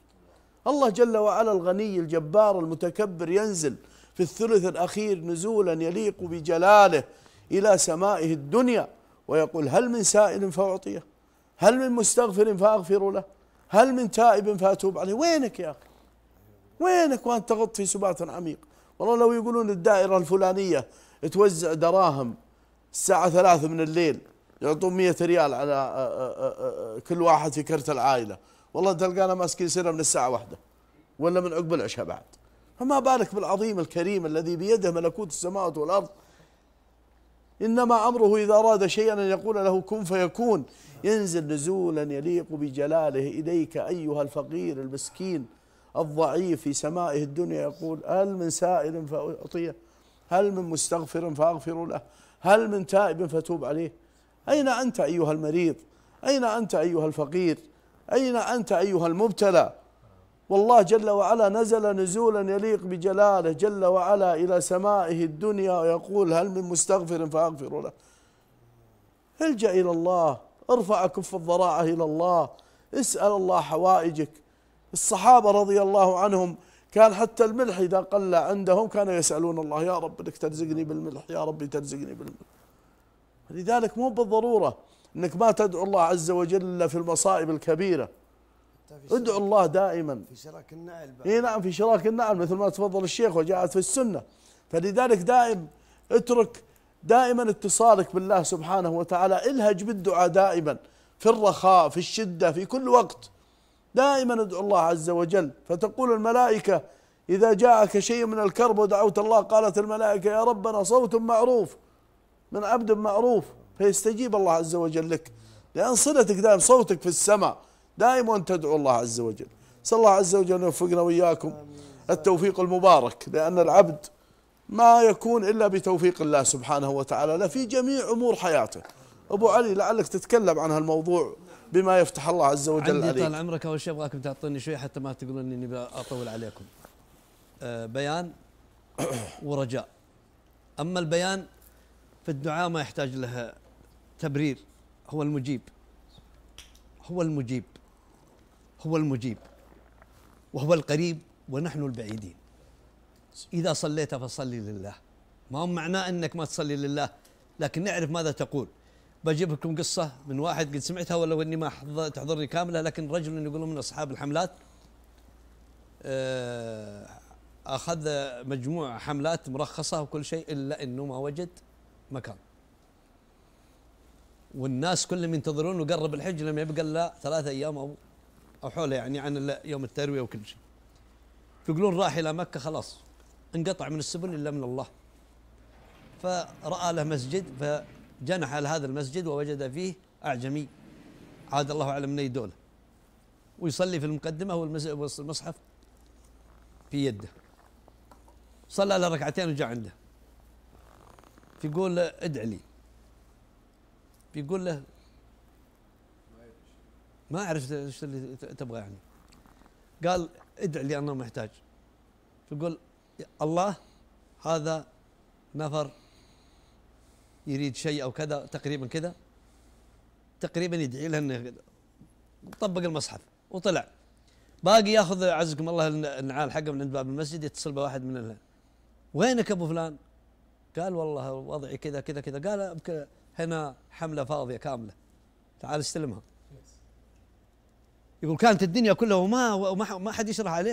الله جل وعلا الغني الجبار المتكبر ينزل في الثلث الأخير نزولا يليق بجلاله إلى سمائه الدنيا ويقول هل من سائل فأعطيه هل من مستغفر فأغفر له هل من تائب فأتوب عليه وينك يا أخي وينك وأنت تغط في سبات عميق والله لو يقولون الدائرة الفلانية توزع دراهم الساعة ثلاثة من الليل يعطون مئة ريال على آه، آه، آه، كل واحد في كرت العائلة والله تلقانا ماسكين سيره من الساعه واحدة ولا من عقب العشاء بعد فما بالك بالعظيم الكريم الذي بيده ملكوت السماوات والارض انما امره اذا اراد شيئا ان يقول له كن فيكون ينزل نزولا يليق بجلاله اليك ايها الفقير المسكين الضعيف في سمائه الدنيا يقول هل من سائل فاعطيه هل من مستغفر فاغفر له هل من تائب فتوب عليه اين انت ايها المريض اين انت ايها الفقير أين أنت أيها المبتلى والله جل وعلا نزل نزولا يليق بجلاله جل وعلا إلى سمائه الدنيا ويقول هل من مستغفر فأغفر له الجأ إلى الله ارفع كف الضراعة إلى الله اسأل الله حوائجك الصحابة رضي الله عنهم كان حتى الملح إذا قل عندهم كانوا يسألون الله يا رب انك ترزقني بالملح يا ربي ترزقني بالملح لذلك مو بالضرورة انك ما تدعو الله عز وجل الا في المصائب الكبيره ادعو الله دائما في شراك النعل اي نعم في شراك النعل مثل ما تفضل الشيخ وجاءت في السنه فلذلك دائم اترك دائما اتصالك بالله سبحانه وتعالى الهج بالدعاء دائما في الرخاء في الشده في كل وقت دائما ادعو الله عز وجل فتقول الملائكه اذا جاءك شيء من الكرب ودعوت الله قالت الملائكه يا ربنا صوت معروف من عبد معروف فيستجيب الله عز وجل لك لأن صلتك دائم صوتك في السماء دائم تدعو الله عز وجل صلى الله عز وجل أن يوفقنا وإياكم التوفيق المبارك لأن العبد ما يكون إلا بتوفيق الله سبحانه وتعالى لا في جميع أمور حياته أبو علي لعلك تتكلم عن هالموضوع بما يفتح الله عز وجل عندي عليك طال عمرك أول شيء أبغاكم تعطوني شوي حتى ما تقولون أني أطول عليكم آه، بيان ورجاء أما البيان في الدعاء ما يحتاج لها تبرير هو المجيب هو المجيب هو المجيب وهو القريب ونحن البعيدين إذا صليت فصلي لله ما هو معناه أنك ما تصلي لله لكن نعرف ماذا تقول بجيب لكم قصة من واحد قد سمعتها ولو أني ما تحضرني كاملة لكن رجل يقولون من أصحاب الحملات آه، أخذ مجموعة حملات مرخصة وكل شيء إلا أنه ما وجد مكان والناس كلهم ينتظرون وقرب الحج لما يبقى الا ثلاثة أيام أو أو حوله يعني عن يوم التروية وكل شيء فيقولون راح إلى مكة خلاص انقطع من السبل إلا من الله فرأى له مسجد فجنح على هذا المسجد ووجد فيه أعجمي عاد الله أعلم من أي دولة ويصلي في المقدمة والمصحف في يده صلى له ركعتين وجاء عنده فيقول ادع لي بيقول له ما اعرف ايش اللي تبغى يعني قال ادع لي انا محتاج فيقول الله هذا نفر يريد شيء او كذا تقريبا كذا تقريبا يدعي له انه طبق المصحف وطلع باقي ياخذ عزكم الله النعال حقه من عند باب المسجد يتصل بواحد من وينك ابو فلان؟ قال والله وضعي كذا كذا كذا قال هنا حملة فاضية كاملة تعال استلمها يقول كانت الدنيا كلها وما وما ما حد يشرح عليه